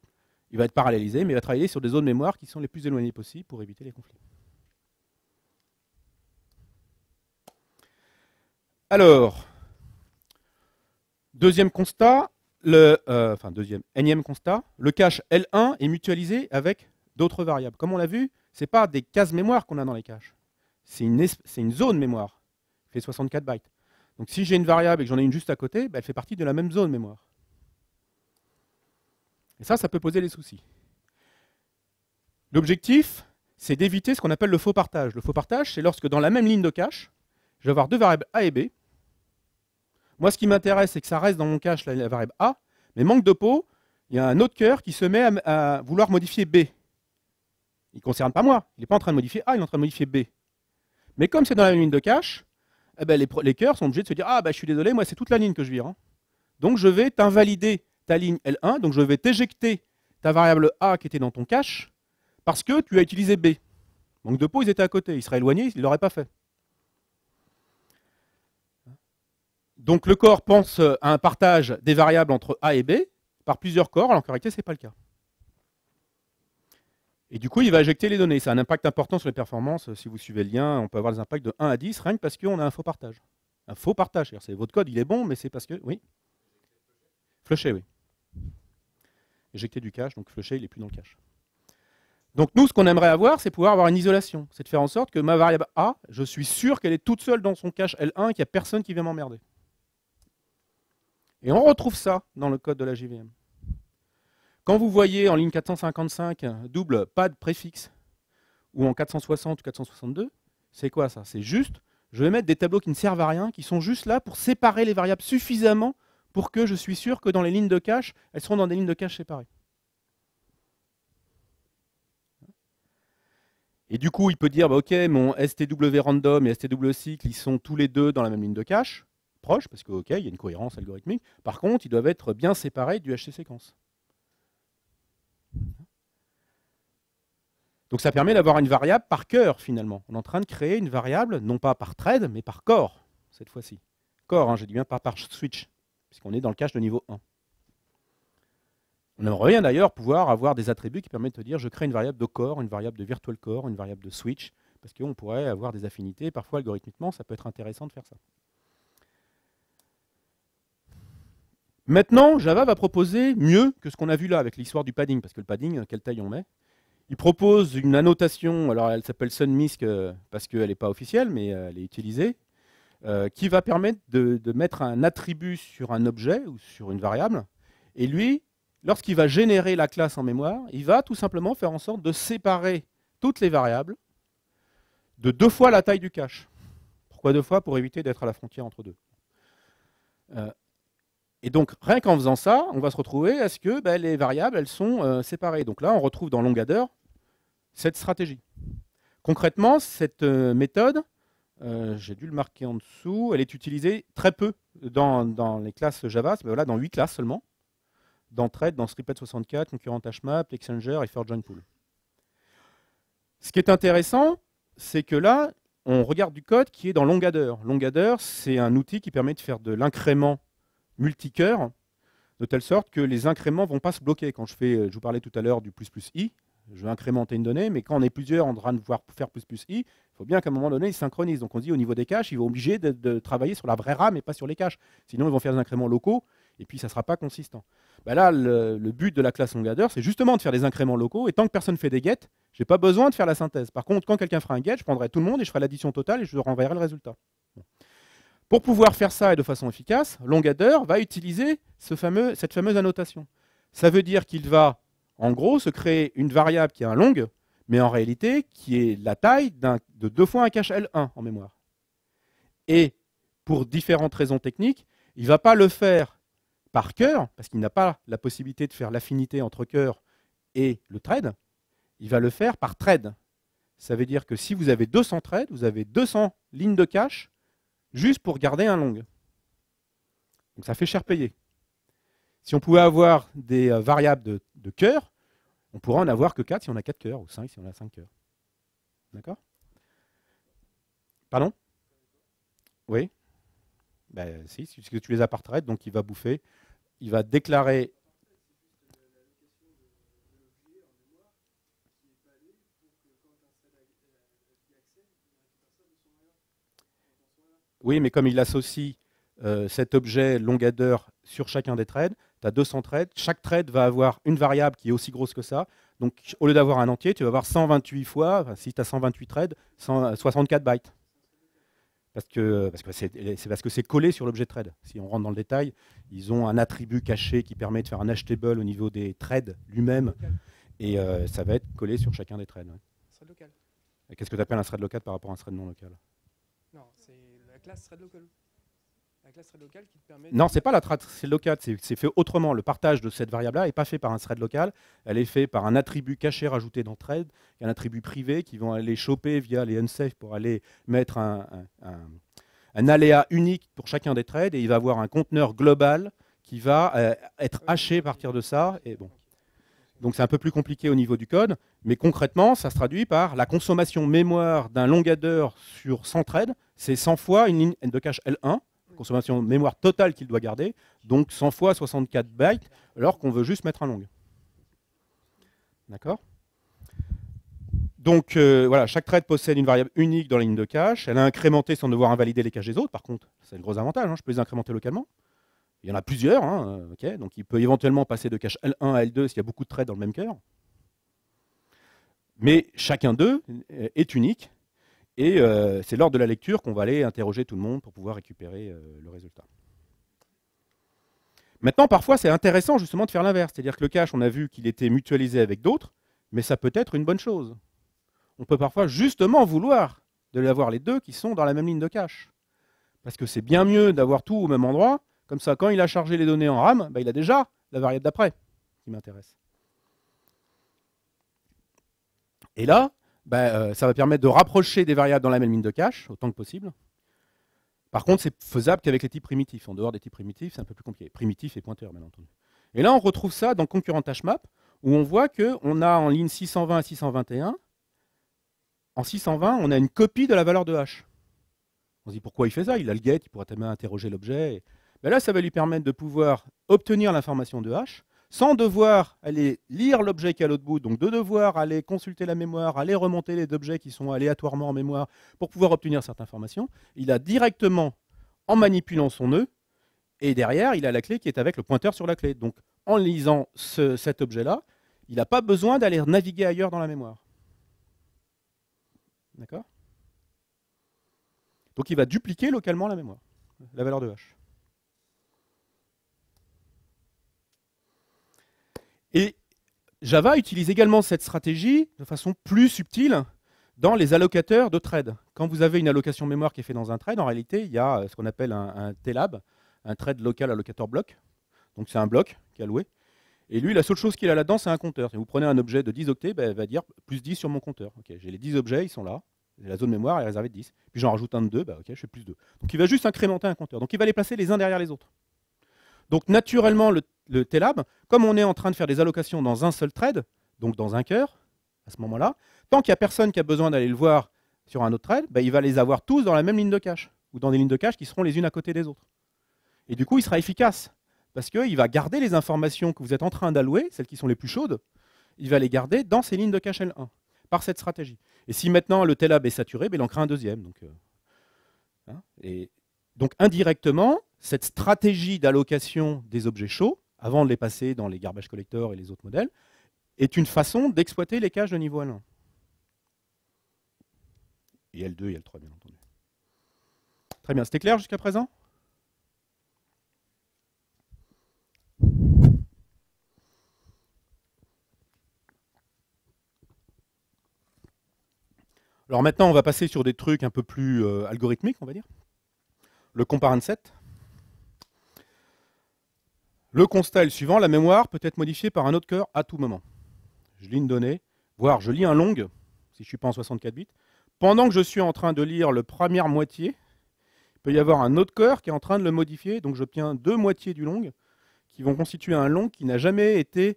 il va être parallélisé, mais il va travailler sur des zones mémoire qui sont les plus éloignées possibles pour éviter les conflits. Alors, deuxième constat, le, euh, enfin deuxième, énième constat, le cache L1 est mutualisé avec d'autres variables. Comme on l'a vu, ce n'est pas des cases mémoire qu'on a dans les caches, c'est une, zone mémoire, qui fait 64 bytes. Donc si j'ai une variable et que j'en ai une juste à côté, bah, elle fait partie de la même zone mémoire. Et ça, ça peut poser des soucis. L'objectif, c'est d'éviter ce qu'on appelle le faux partage. Le faux partage, c'est lorsque dans la même ligne de cache, je vais avoir deux variables A et B, moi, ce qui m'intéresse, c'est que ça reste dans mon cache la, variable A, mais manque de peau, il y a un autre cœur qui se met à, vouloir modifier B. Il ne concerne pas moi. Il n'est pas en train de modifier A, il est en train de modifier B. Mais comme c'est dans la ligne de cache, eh ben, les, cœurs sont obligés de se dire Ah, ben, je suis désolé, moi, c'est toute la ligne que je vire. Hein. Donc, je vais t'invalider ta ligne L1, donc je vais t'éjecter ta variable A qui était dans ton cache parce que tu as utilisé B. Manque de pot ils étaient à côté. Ils seraient éloignés, ils ne l'auraient pas fait. Donc le corps pense euh, à un partage des variables entre A et B par plusieurs corps, alors qu'en réalité, ce n'est pas le cas. Et du coup, il va éjecter les données. Ça a un impact important sur les performances. Si vous suivez le lien, on peut avoir des impacts de 1 à 10, rien que parce qu'on a un faux partage. Un faux partage, c'est votre code, il est bon, mais c'est parce que... Oui Flushé, oui. Éjecter du cache, donc flushé, il n'est plus dans le cache. Donc nous, ce qu'on aimerait avoir, c'est pouvoir avoir une isolation. C'est de faire en sorte que ma variable A, je suis sûr qu'elle est toute seule dans son cache L1 et qu'il n'y a personne qui vient m'emmerder. Et on retrouve ça dans le code de la JVM. Quand vous voyez en ligne 455 double pad de préfixe, ou en 460 ou 462, c'est quoi ça C'est juste, je vais mettre des tableaux qui ne servent à rien, qui sont juste là pour séparer les variables suffisamment pour que je suis sûr que dans les lignes de cache, elles seront dans des lignes de cache séparées. Et du coup, il peut dire, bah, ok, mon STW random et STW cycle, ils sont tous les deux dans la même ligne de cache proches, parce qu'il il y a une cohérence algorithmique. Par contre, ils doivent être bien séparés du HC séquence. Donc ça permet d'avoir une variable par cœur, finalement. On est en train de créer une variable, non pas par thread, mais par corps, cette fois-ci. Corps, je hein, j'ai bien pas par switch, puisqu'on est dans le cache de niveau 1. On aimerait bien d'ailleurs pouvoir avoir des attributs qui permettent de dire je crée une variable de corps, une variable de virtual core, une variable de switch, parce qu'on pourrait avoir des affinités. Parfois, algorithmiquement, ça peut être intéressant de faire ça. Maintenant, Java va proposer mieux que ce qu'on a vu là avec l'histoire du padding, parce que le padding, quelle taille on met Il propose une annotation, alors elle s'appelle sunmisc euh, parce qu'elle n'est pas officielle, mais euh, elle est utilisée, euh, qui va permettre de, mettre un attribut sur un objet ou sur une variable. Et lui, lorsqu'il va générer la classe en mémoire, il va tout simplement faire en sorte de séparer toutes les variables de deux fois la taille du cache. Pourquoi deux fois Pour éviter d'être à la frontière entre deux. Et donc, rien qu'en faisant ça, on va se retrouver à ce que ben, les variables, elles sont euh, séparées. Donc là, on retrouve dans LongAdder cette stratégie. Concrètement, cette euh, méthode, euh, j'ai dû le marquer en dessous, elle est utilisée très peu dans, les classes Java, mais voilà, dans 8 classes seulement, dans Trade, dans Sripet64, Concurrent HMAP, Exchanger et ForkJoinPool. Ce qui est intéressant, c'est que là, on regarde du code qui est dans LongAdder. LongAdder, c'est un outil qui permet de faire de l'incrément multicœur, de telle sorte que les incréments ne vont pas se bloquer. Quand euh, je vous parlais tout à l'heure du plus plus i, je vais incrémenter une donnée, mais quand on est plusieurs en train de faire plus plus i, il faut bien qu'à un moment donné, ils synchronisent. Donc on dit au niveau des caches, ils vont obligés de, travailler sur la vraie RAM et pas sur les caches. Sinon, ils vont faire des incréments locaux et puis ça ne sera pas consistant. Bah là, le, but de la classe longadeur, c'est justement de faire des incréments locaux et tant que personne ne fait des guettes, je n'ai pas besoin de faire la synthèse. Par contre, quand quelqu'un fera un get, je prendrai tout le monde et je ferai l'addition totale et je renverrai le résultat. Pour pouvoir faire ça et de façon efficace, Longader va utiliser cette fameuse annotation. Ça veut dire qu'il va, en gros, se créer une variable qui est un long, mais en réalité qui est la taille de deux fois un cache L1 en mémoire. Et pour différentes raisons techniques, il ne va pas le faire par cœur, parce qu'il n'a pas la possibilité de faire l'affinité entre cœur et le thread, il va le faire par thread. Ça veut dire que si vous avez 200 threads, vous avez 200 lignes de cache juste pour garder un long. Donc ça fait cher payer. Si on pouvait avoir des euh, variables de, de cœur, on pourrait en avoir que 4 si on a 4 cœurs, ou 5 si on a 5 cœurs. D'accord Pardon Oui ben, si, puisque tu les apparterais, donc il va bouffer, il va déclarer Oui, mais comme il associe euh, cet objet longadeur sur chacun des trades, tu as 200 trades. Chaque trade va avoir une variable qui est aussi grosse que ça. Donc, au lieu d'avoir un entier, tu vas avoir 128 fois, si tu as 128 trades, 64 euh, bytes. Parce que c'est parce que c'est collé sur l'objet trade. Si on rentre dans le détail, ils ont un attribut caché qui permet de faire un table au niveau des trades lui-même. Et euh, ça va être collé sur chacun des trades. Qu'est-ce que tu appelles un thread local par rapport à un thread non local non, Non, c'est pas la thread local, c'est fait autrement. Le partage de cette variable-là n'est pas fait par un thread local, elle est fait par un attribut caché rajouté dans thread, un attribut privé qui vont aller choper via les unsafe pour aller mettre un, aléa unique pour chacun des threads et il va avoir un conteneur global qui va euh, être euh, haché à partir de ça. Et bon. Donc c'est un peu plus compliqué au niveau du code, mais concrètement, ça se traduit par la consommation mémoire d'un long sur 100 threads, c'est 100 fois une ligne de cache L1, consommation mémoire totale qu'il doit garder, donc 100 fois 64 bytes, alors qu'on veut juste mettre un long. D'accord donc euh, voilà, chaque thread possède une variable unique dans la ligne de cache. Elle a incrémenté sans devoir invalider les caches des autres. Par contre, c'est le gros avantage, hein, je peux les incrémenter localement. Il y en a plusieurs, hein, euh, donc il peut éventuellement passer de cache L1 à L2 s'il y a beaucoup de traits dans le même cœur. Mais chacun d'eux est unique, et euh, c'est lors de la lecture qu'on va aller interroger tout le monde pour pouvoir récupérer euh, le résultat. Maintenant, parfois, c'est intéressant justement de faire l'inverse, c'est-à-dire que le cache, on a vu qu'il était mutualisé avec d'autres, mais ça peut être une bonne chose. On peut parfois justement vouloir de l'avoir les deux qui sont dans la même ligne de cache. Parce que c'est bien mieux d'avoir tout au même endroit comme ça, quand il a chargé les données en RAM, bah, il a déjà la variable d'après qui m'intéresse. Et là, bah, euh, ça va permettre de rapprocher des variables dans la même ligne de cache autant que possible. Par contre, c'est faisable qu'avec les types primitifs. En dehors des types primitifs, c'est un peu plus compliqué. Primitif et pointeur, bien entendu. Et là, on retrouve ça dans Concurrent HMAP, où on voit qu'on a en ligne 620 à 621, en 620, on a une copie de la valeur de h. On se dit pourquoi il fait ça Il a le get, il pourrait tellement interroger l'objet. Ben là, ça va lui permettre de pouvoir obtenir l'information de H sans devoir aller lire l'objet qui est à l'autre bout, donc de devoir aller consulter la mémoire, aller remonter les objets qui sont aléatoirement en mémoire pour pouvoir obtenir cette information. Il a directement, en manipulant son nœud, et derrière, il a la clé qui est avec le pointeur sur la clé. Donc, en lisant cet objet-là, il n'a pas besoin d'aller naviguer ailleurs dans la mémoire. D'accord Donc, il va dupliquer localement la mémoire, la valeur de h. Et Java utilise également cette stratégie de façon plus subtile dans les allocateurs de trade. Quand vous avez une allocation mémoire qui est faite dans un trade, en réalité, il y a euh, ce qu'on appelle un, TLAB, un trade local allocator block. Donc c'est un bloc qui est alloué. Et lui, la seule chose qu'il a là-dedans, c'est un compteur. Si vous prenez un objet de 10 octets, ben il va dire plus 10 sur mon compteur. j'ai les 10 objets, ils sont là. La zone mémoire est réservée de 10. Puis j'en rajoute un de 2, ben, je fais plus 2. Donc il va juste incrémenter un compteur. Donc il va les placer les uns derrière les autres. Donc naturellement, le le TLAB, comme on est en train de faire des allocations dans un seul trade, donc dans un cœur, à ce moment-là, tant qu'il n'y a personne qui a besoin d'aller le voir sur un autre trade, bah, il va les avoir tous dans la même ligne de cache, ou dans des lignes de cache qui seront les unes à côté des autres. Et du coup, il sera efficace, parce qu'il va garder les informations que vous êtes en train d'allouer, celles qui sont les plus chaudes, il va les garder dans ces lignes de cache L1, par cette stratégie. Et si maintenant le TLAB est saturé, bah, il en crée un deuxième. Donc, euh, hein, et donc indirectement, cette stratégie d'allocation des objets chauds avant de les passer dans les garbage collectors et les autres modèles, est une façon d'exploiter les caches de niveau L1. Et L2 et L3, bien entendu. Très bien, c'était clair jusqu'à présent Alors maintenant, on va passer sur des trucs un peu plus euh, algorithmiques, on va dire. Le comparant set. Le constat est le suivant, la mémoire peut être modifiée par un autre cœur à tout moment. Je lis une donnée, voire je lis un long, si je ne suis pas en 64 bits. Pendant que je suis en train de lire le première moitié, il peut y avoir un autre cœur qui est en train de le modifier, donc j'obtiens deux moitiés du long qui vont constituer un long qui n'a jamais été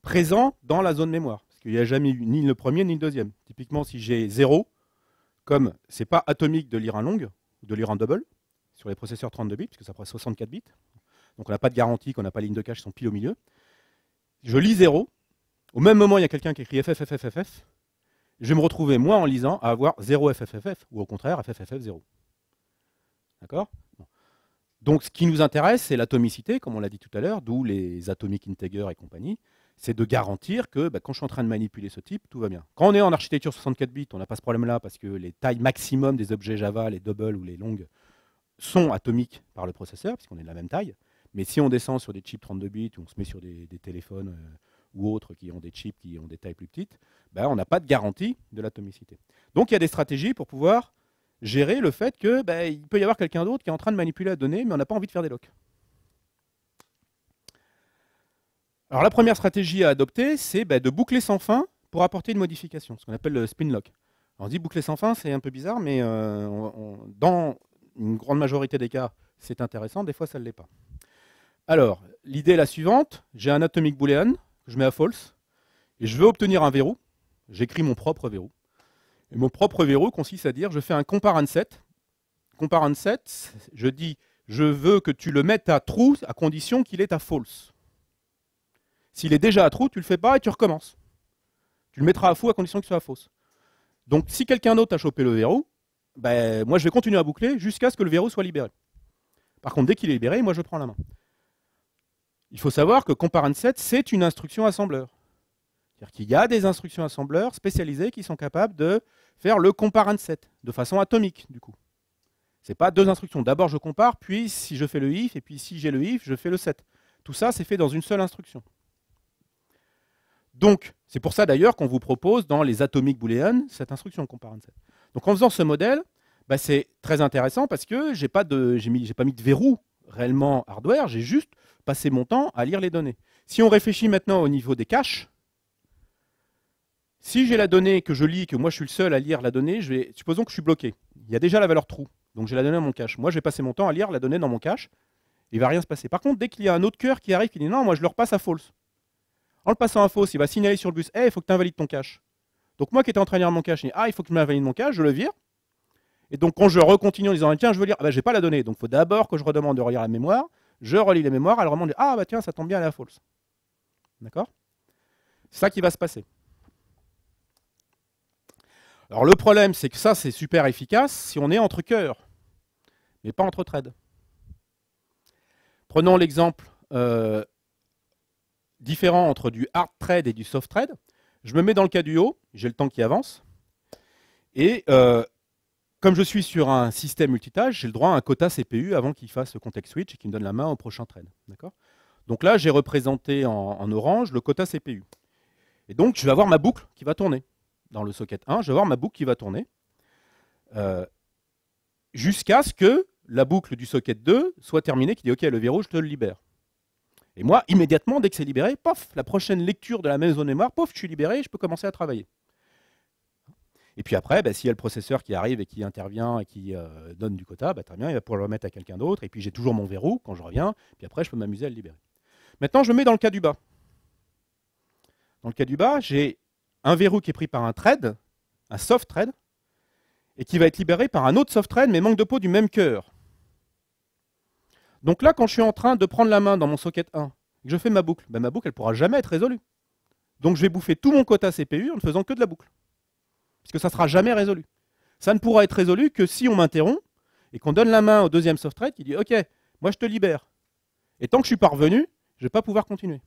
présent dans la zone mémoire. Parce qu'il n'y a jamais eu ni le premier ni le deuxième. Typiquement, si j'ai zéro, comme c'est pas atomique de lire un long, de lire un double, sur les processeurs 32 bits, puisque ça prend 64 bits, donc on n'a pas de garantie, qu'on n'a pas ligne de cache, ils sont pile au milieu. Je lis 0, au même moment il y a quelqu'un qui écrit FFFFFF, je vais me retrouver moi en lisant à avoir 0 FFFF, ou au contraire FFFF0. D'accord donc ce qui nous intéresse, c'est l'atomicité, comme on l'a dit tout à l'heure, d'où les atomic integers et compagnie. C'est de garantir que bah, quand je suis en train de manipuler ce type, tout va bien. Quand on est en architecture 64 bits, on n'a pas ce problème-là parce que les tailles maximum des objets Java, les doubles ou les longues, sont atomiques par le processeur, puisqu'on est de la même taille. Mais si on descend sur des chips 32 bits, ou on se met sur des, téléphones euh, ou autres qui ont des chips qui ont des tailles plus petites, ben, on n'a pas de garantie de l'atomicité. Donc il y a des stratégies pour pouvoir gérer le fait que ben, il peut y avoir quelqu'un d'autre qui est en train de manipuler la donnée, mais on n'a pas envie de faire des locks. Alors la première stratégie à adopter, c'est ben, de boucler sans fin pour apporter une modification, ce qu'on appelle le spin lock. on dit boucler sans fin, c'est un peu bizarre, mais euh, dans une grande majorité des cas, c'est intéressant, des fois ça ne l'est pas. Alors, l'idée est la suivante. J'ai un atomic boolean que je mets à false et je veux obtenir un verrou. J'écris mon propre verrou. mon propre verrou consiste à dire je fais un compare set. Compare set, je dis je veux que tu le mettes à true à condition qu'il est à false. S'il est déjà à true, tu le fais pas et tu recommences. Tu le mettras à faux à condition qu'il soit à false. Donc si quelqu'un d'autre a chopé le verrou, ben, moi je vais continuer à boucler jusqu'à ce que le verrou soit libéré. Par contre, dès qu'il est libéré, moi je prends la main. Il faut savoir que and c'est une instruction assembleur. C'est-à-dire qu'il y a des instructions assembleurs spécialisées qui sont capables de faire le and set de façon atomique, du coup. Ce n'est pas deux instructions. D'abord, je compare, puis si je fais le if, et puis si j'ai le if, je fais le set. Tout ça, c'est fait dans une seule instruction. Donc, c'est pour ça d'ailleurs qu'on vous propose dans les atomiques booléennes cette instruction and Donc, en faisant ce modèle, bah, c'est très intéressant parce que je n'ai pas, pas mis de verrou réellement hardware, j'ai juste passé mon temps à lire les données. Si on réfléchit maintenant au niveau des caches, si j'ai la donnée que je lis, que moi je suis le seul à lire la donnée, je vais, supposons que je suis bloqué. Il y a déjà la valeur true, donc j'ai la donnée dans mon cache. Moi, je vais passer mon temps à lire la donnée dans mon cache, il ne va rien se passer. Par contre, dès qu'il y a un autre cœur qui arrive, qui dit non, moi je le repasse à false. En le passant à false, il va signaler sur le bus, hey, eh, il faut que tu invalides ton cache. Donc moi qui étais en train de lire mon cache, je dis, ah, il faut que je m'invalide mon cache, je le vire, et donc, quand je recontinue en disant, tiens, je veux lire, ah, bah, je pas la donnée. Donc, il faut d'abord que je redemande de relire la mémoire. Je relis les mémoires, elle remonte, ah, bah tiens, ça tombe bien, à la false. D'accord C'est ça qui va se passer. Alors, le problème, c'est que ça, c'est super efficace si on est entre cœurs, mais pas entre trades. Prenons l'exemple euh, différent entre du hard trade et du soft trade. Je me mets dans le cas du haut, j'ai le temps qui avance, et euh, comme je suis sur un système multitâche, j'ai le droit à un quota CPU avant qu'il fasse le context switch et qu'il me donne la main au prochain D'accord Donc là, j'ai représenté en, orange le quota CPU. Et donc, je vais avoir ma boucle qui va tourner. Dans le socket 1, je vais avoir ma boucle qui va tourner. Euh, jusqu'à ce que la boucle du socket 2 soit terminée, qui dit OK, le verrou, je te le libère. Et moi, immédiatement, dès que c'est libéré, pof, la prochaine lecture de la même zone mémoire, pof, je suis libéré, je peux commencer à travailler. Et puis après, bah, s'il y a le processeur qui arrive et qui intervient et qui euh, donne du quota, bah, très bien, il va pouvoir le remettre à quelqu'un d'autre. Et puis j'ai toujours mon verrou quand je reviens. Puis après, je peux m'amuser à le libérer. Maintenant, je me mets dans le cas du bas. Dans le cas du bas, j'ai un verrou qui est pris par un trade, un soft thread, et qui va être libéré par un autre soft thread, mais manque de peau du même cœur. Donc là, quand je suis en train de prendre la main dans mon socket 1, et que je fais ma boucle, bah, ma boucle, elle ne pourra jamais être résolue. Donc je vais bouffer tout mon quota CPU en ne faisant que de la boucle parce que ça ne sera jamais résolu. Ça ne pourra être résolu que si on m'interrompt et qu'on donne la main au deuxième soft trade qui dit Ok, moi je te libère. Et tant que je suis pas revenu, je ne vais pas pouvoir continuer.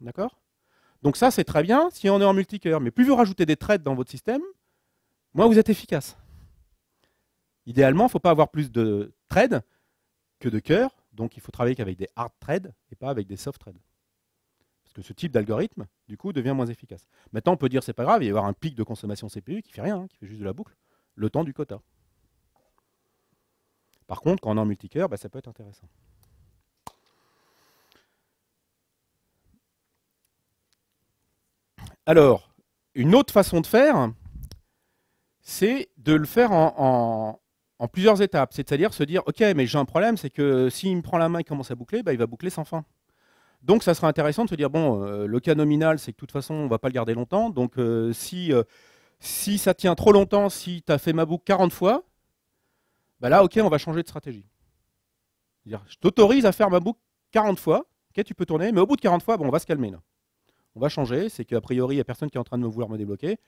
D'accord Donc ça, c'est très bien si on est en multicœur. Mais plus vous rajoutez des trades dans votre système, moins vous êtes efficace. Idéalement, il ne faut pas avoir plus de trades que de cœurs. Donc il faut travailler qu'avec des hard threads et pas avec des soft trades. Parce que ce type d'algorithme, du coup, devient moins efficace. Maintenant, on peut dire c'est pas grave, il va y avoir un pic de consommation CPU qui fait rien, hein, qui fait juste de la boucle, le temps du quota. Par contre, quand on est en multicœur, bah, ça peut être intéressant. Alors, une autre façon de faire, c'est de le faire en, plusieurs étapes. C'est-à-dire se dire, OK, mais j'ai un problème, c'est que s'il me prend la main et commence à boucler, bah, il va boucler sans fin. Donc ça sera intéressant de se dire, bon, euh, le cas nominal, c'est que de toute façon, on ne va pas le garder longtemps. Donc euh, si, euh, si ça tient trop longtemps, si tu as fait ma boucle 40 fois, bah là, ok, on va changer de stratégie. je t'autorise à faire ma boucle 40 fois, ok, tu peux tourner, mais au bout de 40 fois, bon, on va se calmer là. On va changer, c'est qu'a priori, il n'y a personne qui est en train de me vouloir me débloquer.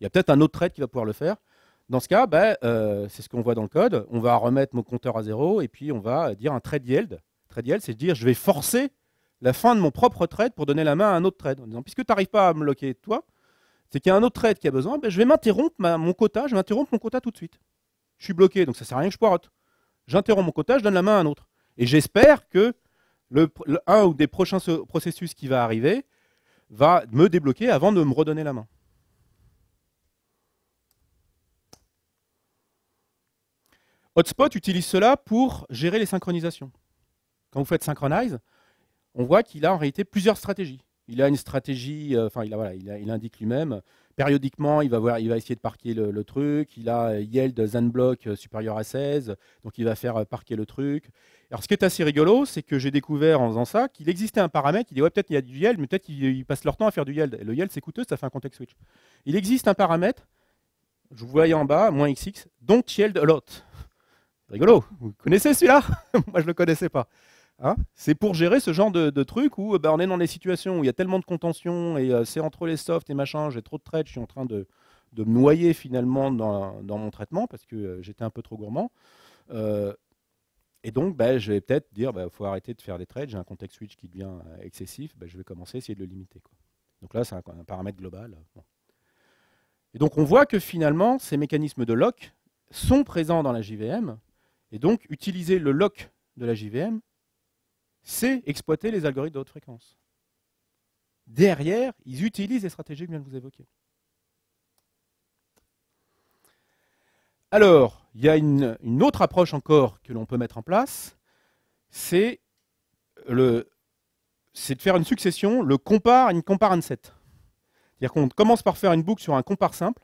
Il y a peut-être un autre trade qui va pouvoir le faire. Dans ce cas, bah, c'est ce qu'on voit dans le code. On va remettre mon compteur à zéro et puis on va dire un trade yield. Trade yield, c'est dire je vais forcer la fin de mon propre trade pour donner la main à un autre trade. En disant, puisque tu n'arrives pas à me bloquer toi, c'est qu'il y a un autre trade qui a besoin, ben, je vais m'interrompre mon quota, je vais mon quota tout de suite. Je suis bloqué, donc ça ne sert à rien que je poirote. J'interromps mon quota, je donne la main à un autre. Et j'espère que le, un ou des prochains processus qui va arriver va me débloquer avant de me redonner la main. Hotspot utilise cela pour gérer les synchronisations. Quand vous faites synchronize, on voit qu'il a en réalité plusieurs stratégies. Il a une stratégie, euh, enfin, il, indique lui-même, périodiquement, il va, essayer de parquer le, truc. Il a euh, yield Zenblock euh, supérieur à 16, donc il va faire parquer le truc. Alors, ce qui est assez rigolo, c'est que j'ai découvert en faisant ça qu'il existait un paramètre. Il dit, ouais, peut-être il y a du yield, mais peut-être qu'ils passent leur temps à faire du yield. Et le yield, c'est coûteux, ça fait un context switch. Il existe un paramètre, je vous voyais en bas, moins xx, don't yield a lot. Rigolo, vous connaissez celui-là Moi, je ne le connaissais pas. Hein c'est pour gérer ce genre de, truc où bah, on est dans des situations où il y a tellement de contention et euh, c'est entre les softs et machin, j'ai trop de trades, je suis en train de, me noyer finalement dans, mon traitement parce que euh, j'étais un peu trop gourmand. Euh, et donc, bah, je vais peut-être dire, il bah, faut arrêter de faire des trades, j'ai un contexte switch qui devient excessif, je vais commencer à essayer de le limiter. Donc là, c'est un, paramètre global. Et donc, on voit que finalement, ces mécanismes de lock sont présents dans la JVM, et donc utiliser le lock de la JVM c'est exploiter les algorithmes de haute fréquence. Derrière, ils utilisent les stratégies que je viens de vous évoquer. Alors, il y a une, autre approche encore que l'on peut mettre en place, c'est de faire une succession, le compare, une compare and set. C'est-à-dire qu'on commence par faire une boucle sur un compare simple,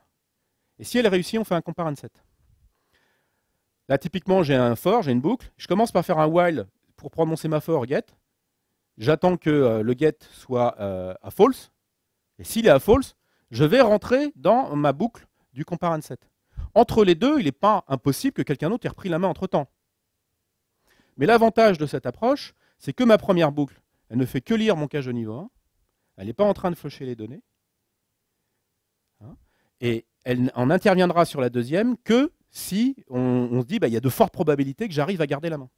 et si elle réussit, on fait un compare and set. Là, typiquement, j'ai un for, j'ai une boucle. Je commence par faire un while pour prendre ma sémaphore get, j'attends que euh, le get soit euh, à false. Et s'il est à false, je vais rentrer dans ma boucle du compare set. Entre les deux, il n'est pas impossible que quelqu'un d'autre ait repris la main entre-temps. Mais l'avantage de cette approche, c'est que ma première boucle, elle ne fait que lire mon cache de niveau 1. Elle n'est pas en train de flusher les données. Hein. et elle en interviendra sur la deuxième que si on, se dit qu'il bah, y a de fortes probabilités que j'arrive à garder la main.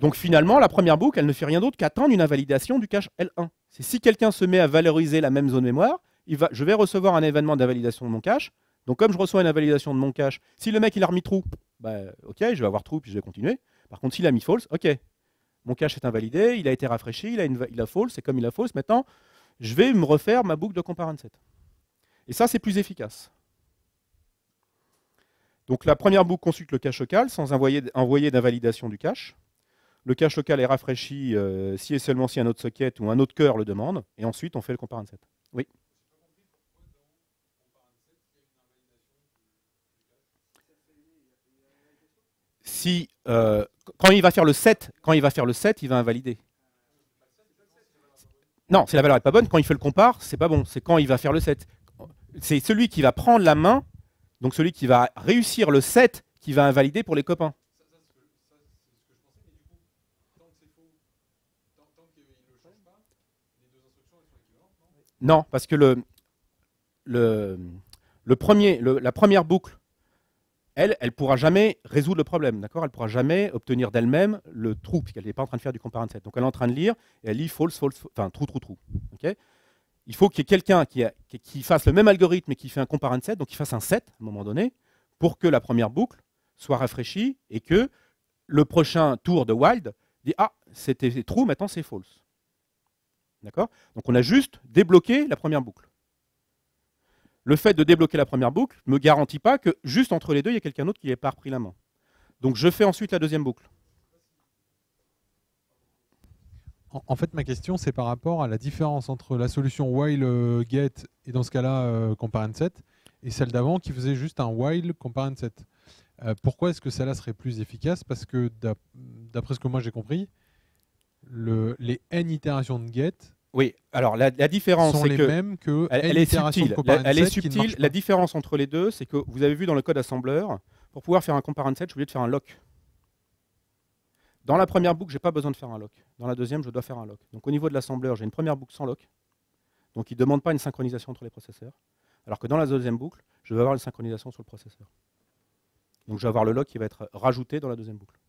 Donc finalement, la première boucle, elle ne fait rien d'autre qu'attendre une invalidation du cache L1. C'est si quelqu'un se met à valoriser la même zone mémoire, je vais recevoir un événement d'invalidation de mon cache. Donc comme je reçois une invalidation de mon cache, si le mec il a remis true, bah, ok, je vais avoir true puis je vais continuer. Par contre, s'il a mis false, ok, mon cache est invalidé, il a été rafraîchi, il a, false, et comme il a false, maintenant, je vais me refaire ma boucle de comparant set. Et ça, c'est plus efficace. Donc la première boucle consulte le cache local sans envoyer d'invalidation du cache. Le cache local est rafraîchi euh, si et seulement si un autre socket ou un autre cœur le demande, et ensuite on fait le compare set. Oui. Si euh, quand il va faire le set, quand il va faire le set, il va invalider. Non, si la valeur n'est pas bonne, quand il fait le compare, c'est pas bon. C'est quand il va faire le set. C'est celui qui va prendre la main, donc celui qui va réussir le set, qui va invalider pour les copains. Non, parce que la première boucle, elle, ne pourra jamais résoudre le problème, d'accord Elle ne pourra jamais obtenir d'elle-même le trou, puisqu'elle n'est pas en train de faire du comparant set. Donc elle est en train de lire, et elle lit false, false, enfin trou, trou, trou. il faut qu'il y ait quelqu'un qui, fasse le même algorithme et qui fait un comparant set, donc qui fasse un set à un moment donné, pour que la première boucle soit rafraîchie et que le prochain tour de wild dit Ah, c'était true, maintenant c'est false. D'accord Donc on a juste débloqué la première boucle. Le fait de débloquer la première boucle ne me garantit pas que juste entre les deux, il y a quelqu'un d'autre qui n'ait pas repris la main. Donc je fais ensuite la deuxième boucle. En, fait, ma question, c'est par rapport à la différence entre la solution while euh, get et dans ce cas-là euh, compare and set et celle d'avant qui faisait juste un while compare set. Euh, pourquoi est-ce que celle-là serait plus efficace Parce que d'après ce que moi j'ai compris, les n itérations de get. Oui, alors la, différence sont les mêmes que est la, elle La différence entre les deux, c'est que vous avez vu dans le code assembleur, pour pouvoir faire un compare and set, je suis de faire un lock. Dans la première boucle, je n'ai pas besoin de faire un lock. Dans la deuxième, je dois faire un lock. Donc au niveau de l'assembleur, j'ai une première boucle sans lock. Donc il ne demande pas une synchronisation entre les processeurs. Alors que dans la deuxième boucle, je vais avoir une synchronisation sur le processeur. Donc je vais avoir le lock qui va être rajouté dans la deuxième boucle.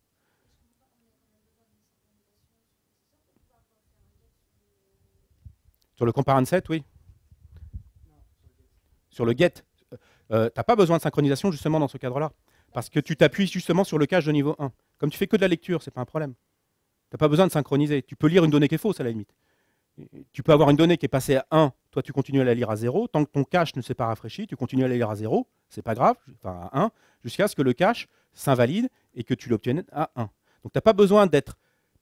Sur le comparant set, oui Sur le get. Euh, euh, tu n'as pas besoin de synchronisation justement dans ce cadre-là. Parce que tu t'appuies justement sur le cache de niveau 1. Comme tu fais que de la lecture, c'est pas un problème. Tu n'as pas besoin de synchroniser. Tu peux lire une donnée qui est fausse à la limite. Tu peux avoir une donnée qui est passée à 1, toi tu continues à la lire à 0. Tant que ton cache ne s'est pas rafraîchi, tu continues à la lire à 0, c'est pas grave, enfin à 1, jusqu'à ce que le cache s'invalide et que tu l'obtiennes à 1. Donc tu n'as pas besoin d'être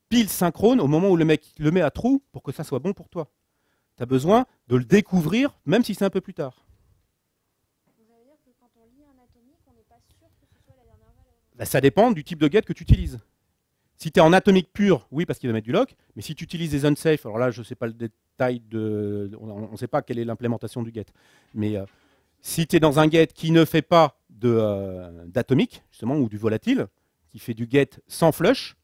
pile synchrone au moment où le mec le met à trou pour que ça soit bon pour toi tu besoin de le découvrir, même si c'est un peu plus tard. Bah, ça dépend du type de get que tu utilises. Si tu es en atomique pur, oui, parce qu'il va mettre du lock, mais si tu utilises des unsafe, alors là, je ne sais pas le détail de. On ne sait pas quelle est l'implémentation du get. Mais euh, si tu es dans un get qui ne fait pas euh, d'atomique, justement, ou du volatile, qui fait du get sans flush,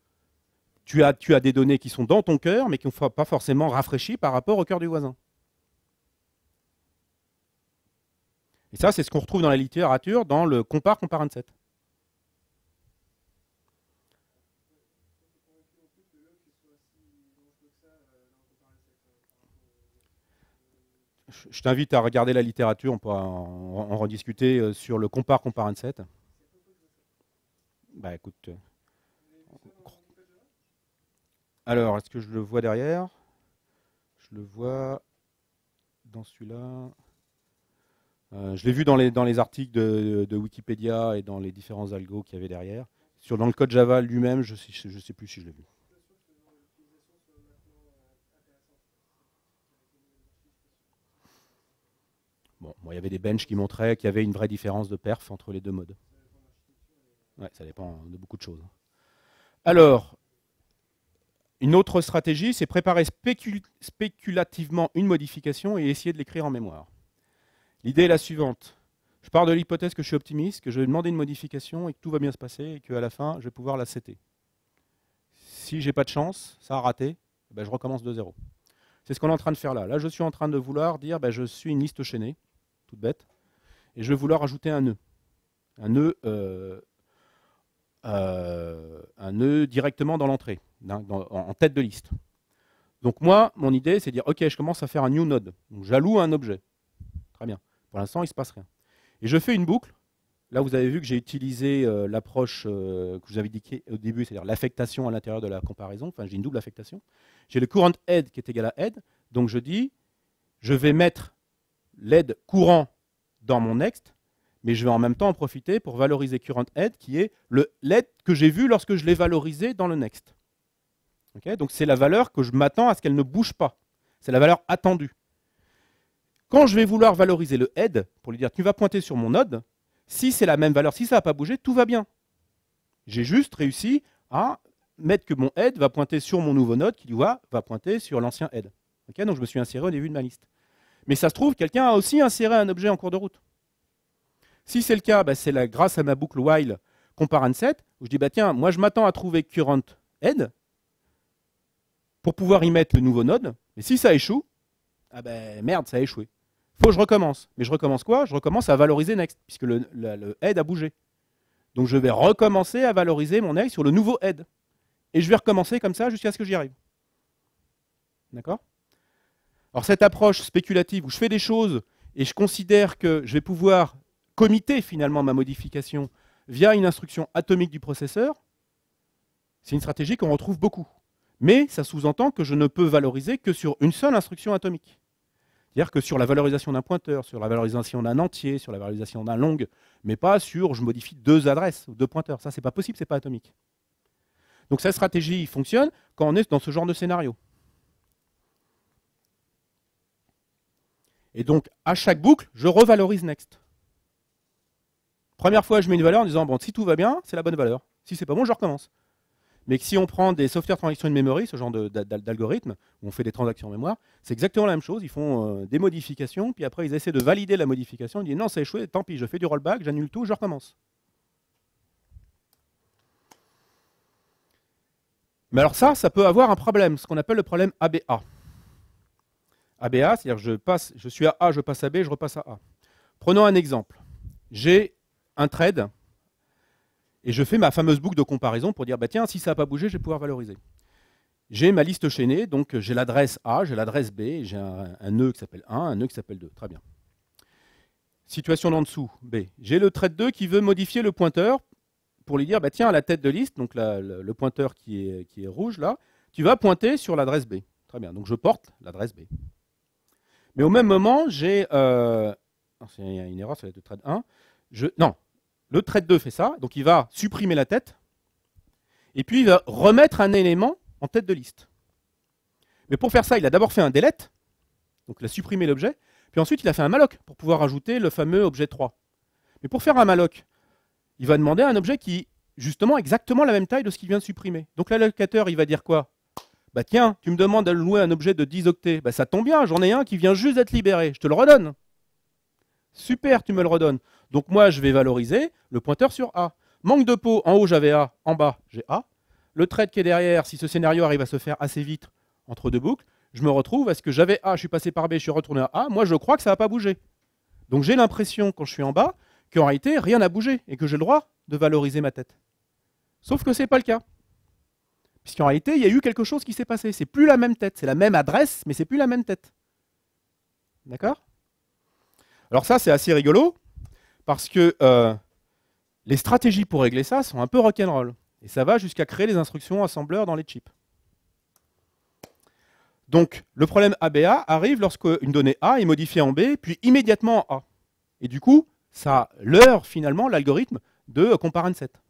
tu as, des données qui sont dans ton cœur, mais qui ne sont pas forcément rafraîchies par rapport au cœur du voisin. Et ça, c'est ce qu'on retrouve dans la littérature, dans le compare compare set. Je t'invite à regarder la littérature, on pourra en, rediscuter euh, sur le compare compare 7. Bah écoute. Euh, alors, est-ce que je le vois derrière Je le vois dans celui-là. Euh, je l'ai vu dans les, dans les articles de, Wikipédia et dans les différents algos qu'il y avait derrière. Sur, dans le code Java lui-même, je ne sais, plus si je l'ai vu. Bon, bon, il y avait des benches qui montraient qu'il y avait une vraie différence de perf entre les deux modes. Ouais, ça dépend de beaucoup de choses. Hein. Alors, une autre stratégie, c'est préparer spéculativement une modification et essayer de l'écrire en mémoire. L'idée est la suivante. Je pars de l'hypothèse que je suis optimiste, que je vais demander une modification et que tout va bien se passer et qu'à la fin, je vais pouvoir la céter. Si j'ai pas de chance, ça a raté, eh ben, je recommence de zéro. C'est ce qu'on est en train de faire là. Là, je suis en train de vouloir dire ben, je suis une liste chaînée, toute bête, et je vais vouloir ajouter un nœud. Un nœud, euh, euh, un nœud directement dans l'entrée en tête de liste. Donc moi, mon idée, c'est de dire, OK, je commence à faire un new node. Donc j'alloue un objet. Très bien. Pour l'instant, il ne se passe rien. Et je fais une boucle. Là, vous avez vu que j'ai utilisé euh, l'approche euh, que je vous avais indiquée au début, c'est-à-dire l'affectation à l'intérieur de la comparaison. Enfin, j'ai une double affectation. J'ai le current head qui est égal à head. Donc je dis, je vais mettre l'aide courant dans mon next, mais je vais en même temps en profiter pour valoriser current head, qui est l'aide que j'ai vu lorsque je l'ai valorisé dans le next. Donc c'est la valeur que je m'attends à ce qu'elle ne bouge pas. C'est la valeur attendue. Quand je vais vouloir valoriser le head, pour lui dire tu vas pointer sur mon node, si c'est la même valeur, si ça n'a pas bougé, tout va bien. J'ai juste réussi à mettre que mon head va pointer sur mon nouveau node qui, lui va, pointer sur l'ancien head. Donc je me suis inséré au début de ma liste. Mais ça se trouve, quelqu'un a aussi inséré un objet en cours de route. Si c'est le cas, bah, c'est grâce à ma boucle while compare and set, où je dis bah tiens, moi je m'attends à trouver current head, pour pouvoir y mettre le nouveau node. Mais si ça échoue, ah ben merde, ça a échoué. Faut que je recommence. Mais je recommence quoi Je recommence à valoriser next, puisque le, head a bougé. Donc je vais recommencer à valoriser mon next sur le nouveau head. Et je vais recommencer comme ça jusqu'à ce que j'y arrive. D'accord Alors cette approche spéculative où je fais des choses et je considère que je vais pouvoir committer finalement ma modification via une instruction atomique du processeur, c'est une stratégie qu'on retrouve beaucoup mais ça sous-entend que je ne peux valoriser que sur une seule instruction atomique. C'est-à-dire que sur la valorisation d'un pointeur, sur la valorisation d'un entier, sur la valorisation d'un long, mais pas sur je modifie deux adresses ou deux pointeurs. Ça, n'est pas possible, n'est pas atomique. Donc cette stratégie fonctionne quand on est dans ce genre de scénario. Et donc, à chaque boucle, je revalorise next. Première fois, je mets une valeur en disant, bon, si tout va bien, c'est la bonne valeur. Si c'est pas bon, je recommence mais si on prend des software transactions de memory, ce genre d'algorithme, où on fait des transactions en mémoire, c'est exactement la même chose. Ils font euh, des modifications, puis après ils essaient de valider la modification. Ils disent non, ça a échoué, tant pis, je fais du rollback, j'annule tout, je recommence. Mais alors ça, ça peut avoir un problème, ce qu'on appelle le problème ABA. ABA, c'est-à-dire je, passe, je suis à A, je passe à B, je repasse à A. Prenons un exemple. J'ai un trade et je fais ma fameuse boucle de comparaison pour dire, bah, tiens, si ça n'a pas bougé, je vais pouvoir valoriser. J'ai ma liste chaînée, donc euh, j'ai l'adresse A, j'ai l'adresse B, j'ai un, nœud qui s'appelle 1, un nœud qui s'appelle 2. Très bien. Situation d'en dessous, B. J'ai le trait 2 qui veut modifier le pointeur pour lui dire, bah, tiens, à la tête de liste, donc le, pointeur qui est, qui est rouge là, tu vas pointer sur l'adresse B. Très bien, donc je porte l'adresse B. Mais au même moment, j'ai... Euh, oh, y C'est une erreur, ça va être le trade 1. Je... Non, le trait 2 fait ça, donc il va supprimer la tête, et puis il va remettre un élément en tête de liste. Mais pour faire ça, il a d'abord fait un delete, donc il a supprimé l'objet, puis ensuite il a fait un malloc pour pouvoir ajouter le fameux objet 3. Mais pour faire un malloc, il va demander un objet qui justement exactement la même taille de ce qu'il vient de supprimer. Donc l'allocateur, il va dire quoi Bah tiens, tu me demandes de louer un objet de 10 octets. Bah ça tombe bien, j'en ai un qui vient juste d'être libéré, je te le redonne. Super, tu me le redonnes. Donc moi, je vais valoriser le pointeur sur A. Manque de peau, en haut j'avais A, en bas j'ai A. Le trade qui est derrière, si ce scénario arrive à se faire assez vite entre deux boucles, je me retrouve à ce que j'avais A, je suis passé par B, je suis retourné à A. Moi, je crois que ça va pas bouger. Donc j'ai l'impression, quand je suis en bas, qu'en réalité, rien n'a bougé et que j'ai le droit de valoriser ma tête. Sauf que ce n'est pas le cas. Puisqu'en réalité, il y a eu quelque chose qui s'est passé. C'est plus la même tête. C'est la même adresse, mais c'est plus la même tête. D'accord Alors ça, c'est assez rigolo, parce que euh, les stratégies pour régler ça sont un peu rock'n'roll. Et ça va jusqu'à créer les instructions assembleurs dans les chips. Donc, le problème ABA arrive lorsque une donnée A est modifiée en B, puis immédiatement en A. Et du coup, ça leurre finalement l'algorithme de comparant set.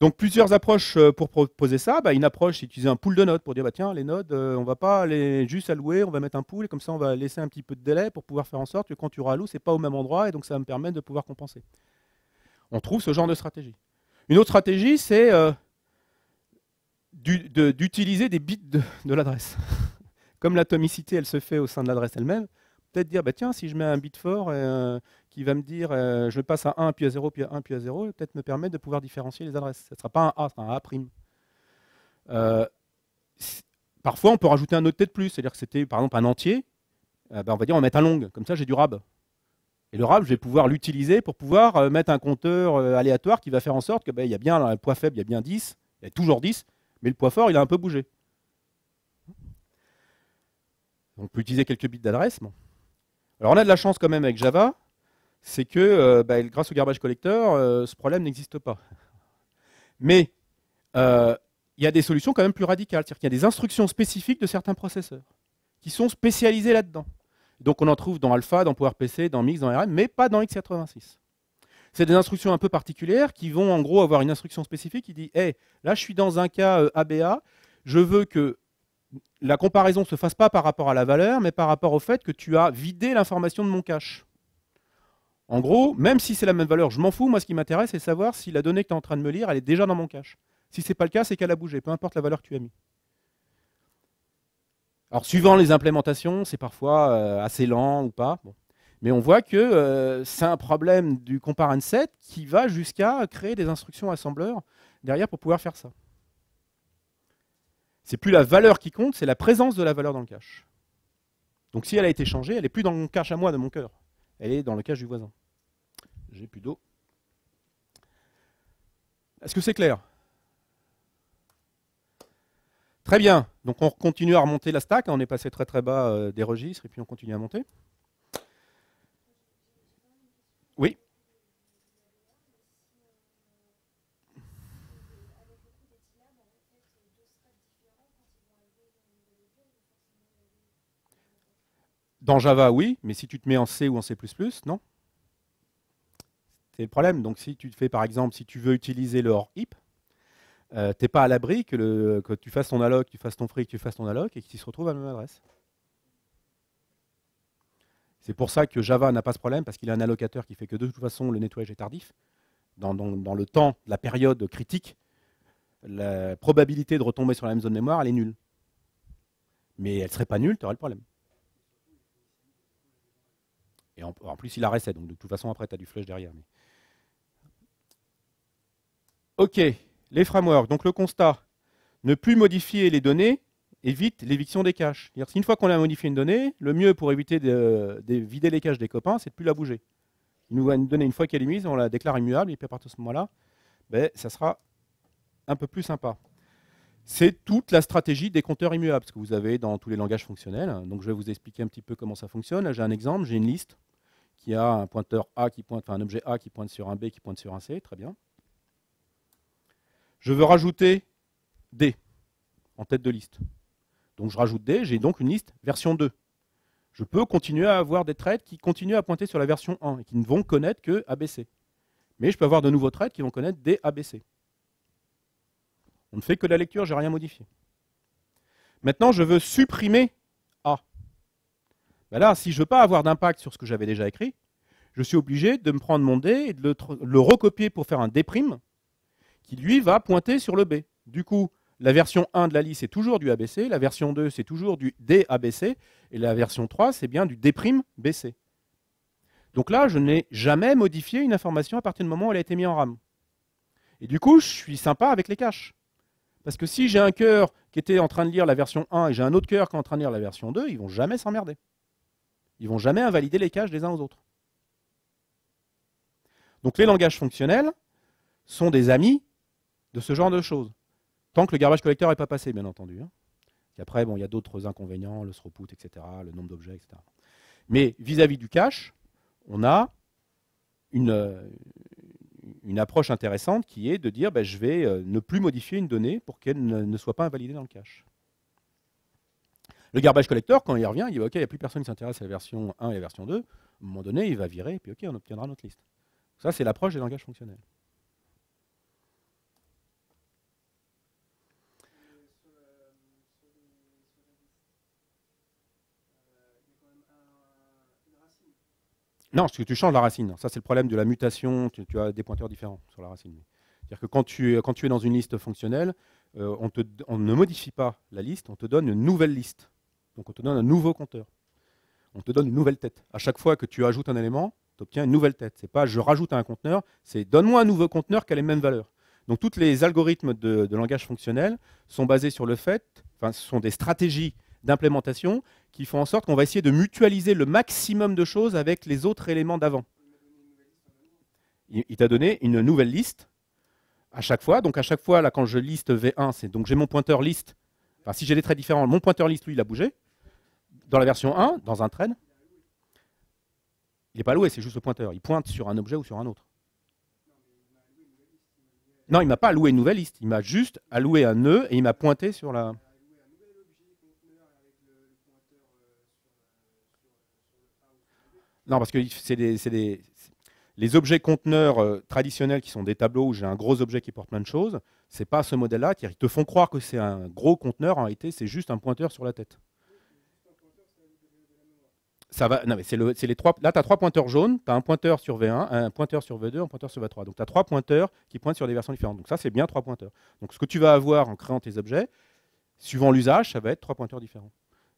Donc plusieurs approches euh, pour proposer ça. Bah, une approche, c'est utiliser un pool de nodes pour dire bah, tiens, les nodes, euh, on ne va pas les juste allouer, on va mettre un pool et comme ça on va laisser un petit peu de délai pour pouvoir faire en sorte que quand tu ralloues, n'est pas au même endroit et donc ça va me permettre de pouvoir compenser. On trouve ce genre de stratégie. Une autre stratégie, c'est euh, d'utiliser des bits de, l'adresse. comme l'atomicité, elle se fait au sein de l'adresse elle-même, peut-être dire bah, tiens, si je mets un bit fort et, il va me dire euh, je passe à 1, puis à 0, puis à 1, puis à 0, peut-être me permettre de pouvoir différencier les adresses. Ce ne sera pas un A, c'est un A'. Euh, parfois, on peut rajouter un autre T de plus, c'est-à-dire que c'était par exemple un entier, euh, ben, on va dire on va mettre un long, comme ça j'ai du RAB. Et le RAB, je vais pouvoir l'utiliser pour pouvoir mettre un compteur aléatoire qui va faire en sorte que ben, il y a bien un poids faible, il y a bien 10, il y a toujours 10, mais le poids fort, il a un peu bougé. On peut utiliser quelques bits d'adresse. Alors on a de la chance quand même avec Java, c'est que euh, bah, grâce au garbage collector, euh, ce problème n'existe pas. Mais euh, il y a des solutions quand même plus radicales. C'est-à-dire qu'il y a des instructions spécifiques de certains processeurs qui sont spécialisés là-dedans. Donc on en trouve dans Alpha, dans PowerPC, dans Mix, dans RM, mais pas dans x86. C'est des instructions un peu particulières qui vont en gros avoir une instruction spécifique qui dit hey, là je suis dans un cas ABA, je veux que la comparaison ne se fasse pas par rapport à la valeur, mais par rapport au fait que tu as vidé l'information de mon cache. En gros, même si c'est la même valeur, je m'en fous. Moi, ce qui m'intéresse, c'est de savoir si la donnée que tu es en train de me lire, elle est déjà dans mon cache. Si ce n'est pas le cas, c'est qu'elle a bougé, peu importe la valeur que tu as mis. Alors, suivant les implémentations, c'est parfois euh, assez lent ou pas. Mais on voit que euh, c'est un problème du compare and set qui va jusqu'à créer des instructions assembleurs derrière pour pouvoir faire ça. C'est plus la valeur qui compte, c'est la présence de la valeur dans le cache. Donc si elle a été changée, elle n'est plus dans mon cache à moi de mon cœur. Elle est dans le cache du voisin. J'ai plus d'eau. Est-ce que c'est clair Très bien. Donc on continue à remonter la stack. Hein. On est passé très très bas euh, des registres et puis on continue à monter. Oui. Dans Java, oui, mais si tu te mets en C ou en C++, non c'est le problème. Donc si tu fais par exemple, si tu veux utiliser le hors HIP, tu euh, t'es pas à l'abri que, tu fasses ton alloc, tu fasses ton free, tu fasses ton alloc et qu'il se retrouve à la même adresse. C'est pour ça que Java n'a pas ce problème, parce qu'il a un allocateur qui fait que de toute façon le nettoyage est tardif. Dans, le temps, la période critique, la probabilité de retomber sur la même zone mémoire, elle est nulle. Mais elle ne serait pas nulle, tu aurais le problème. Et en, plus, il a reset, donc de toute façon, après, tu as du flush derrière. OK, les frameworks. Donc le constat, ne plus modifier les données évite l'éviction des caches. Une fois qu'on a modifié une donnée, le mieux pour éviter de, vider les caches des copains, c'est de ne plus la bouger. Une donnée, une fois qu'elle est mise, on la déclare immuable, et puis à partir de ce moment-là, ben, ça sera un peu plus sympa. C'est toute la stratégie des compteurs immuables, ce que vous avez dans tous les langages fonctionnels. Donc je vais vous expliquer un petit peu comment ça fonctionne. j'ai un exemple, j'ai une liste qui a un pointeur A qui pointe, un objet A qui pointe sur un B qui pointe sur un C, très bien je veux rajouter D en tête de liste. Donc je rajoute D, j'ai donc une liste version 2. Je peux continuer à avoir des traits qui continuent à pointer sur la version 1 et qui ne vont connaître que ABC. Mais je peux avoir de nouveaux traits qui vont connaître D, ABC. On ne fait que la lecture, je n'ai rien modifié. Maintenant, je veux supprimer A. Ben là, si je ne veux pas avoir d'impact sur ce que j'avais déjà écrit, je suis obligé de me prendre mon D et de le, le recopier pour faire un D', qui lui va pointer sur le B. Du coup, la version 1 de la liste est toujours du ABC, la version 2 c'est toujours du DABC, et la version 3 c'est bien du D'BC. Donc là, je n'ai jamais modifié une information à partir du moment où elle a été mise en RAM. Et du coup, je suis sympa avec les caches. Parce que si j'ai un cœur qui était en train de lire la version 1 et j'ai un autre cœur qui est en train de lire la version 2, ils vont jamais s'emmerder. Ils vont jamais invalider les caches des uns aux autres. Donc les langages fonctionnels sont des amis de ce genre de choses. Tant que le garbage collector n'est pas passé, bien entendu. Hein. après, bon, il y a d'autres inconvénients, le throughput, etc., le nombre d'objets, etc. Mais vis-à-vis du cache, on a euh, une, approche intéressante qui est de dire ben, je vais euh, ne plus modifier une donnée pour qu'elle ne, soit pas invalidée dans le cache. Le garbage collector, quand il revient, il dit OK, il n'y a plus personne qui s'intéresse à la version 1 et à la version 2. À un moment donné, il va virer, et puis OK, on obtiendra notre liste. Ça, c'est l'approche des langages fonctionnels. Non, parce que tu changes la racine. Ça, c'est le problème de la mutation. Tu, as des pointeurs différents sur la racine. C'est-à-dire que quand tu, es dans une liste fonctionnelle, euh, on, ne modifie pas la liste, on te donne une nouvelle liste. Donc on te donne un nouveau compteur. On te donne une nouvelle tête. À chaque fois que tu ajoutes un élément, tu obtiens une nouvelle tête. C'est pas je rajoute un conteneur, c'est donne-moi un nouveau conteneur qui a les mêmes valeurs. Donc tous les algorithmes de, de langage fonctionnel sont basés sur le fait, enfin ce sont des stratégies d'implémentation qui font en sorte qu'on va essayer de mutualiser le maximum de choses avec les autres éléments d'avant. Il, t'a donné une nouvelle liste à chaque fois. Donc à chaque fois, là, quand je liste V1, c'est donc j'ai mon pointeur liste. si j'ai des traits différents, mon pointeur liste, lui, il a bougé. Dans la version 1, dans un train, il n'est pas loué, c'est juste le pointeur. Il pointe sur un objet ou sur un autre. Non, il m'a pas alloué une nouvelle liste. Il m'a juste alloué un nœud et il m'a pointé sur la. Non, parce que les objets conteneurs euh, traditionnels qui sont des tableaux où j'ai un gros objet qui porte plein de choses. C'est pas ce modèle-là qui ils te font croire que c'est un gros conteneur. En réalité, c'est juste un pointeur sur la tête. Ça va, mais les trois, là, tu as trois pointeurs jaunes, tu as un pointeur sur V1, un pointeur sur V2, un pointeur sur V3. Donc, tu as trois pointeurs qui pointent sur des versions différentes. Donc, ça, c'est bien trois pointeurs. Donc, ce que tu vas avoir en créant tes objets, suivant l'usage, ça va être trois pointeurs différents.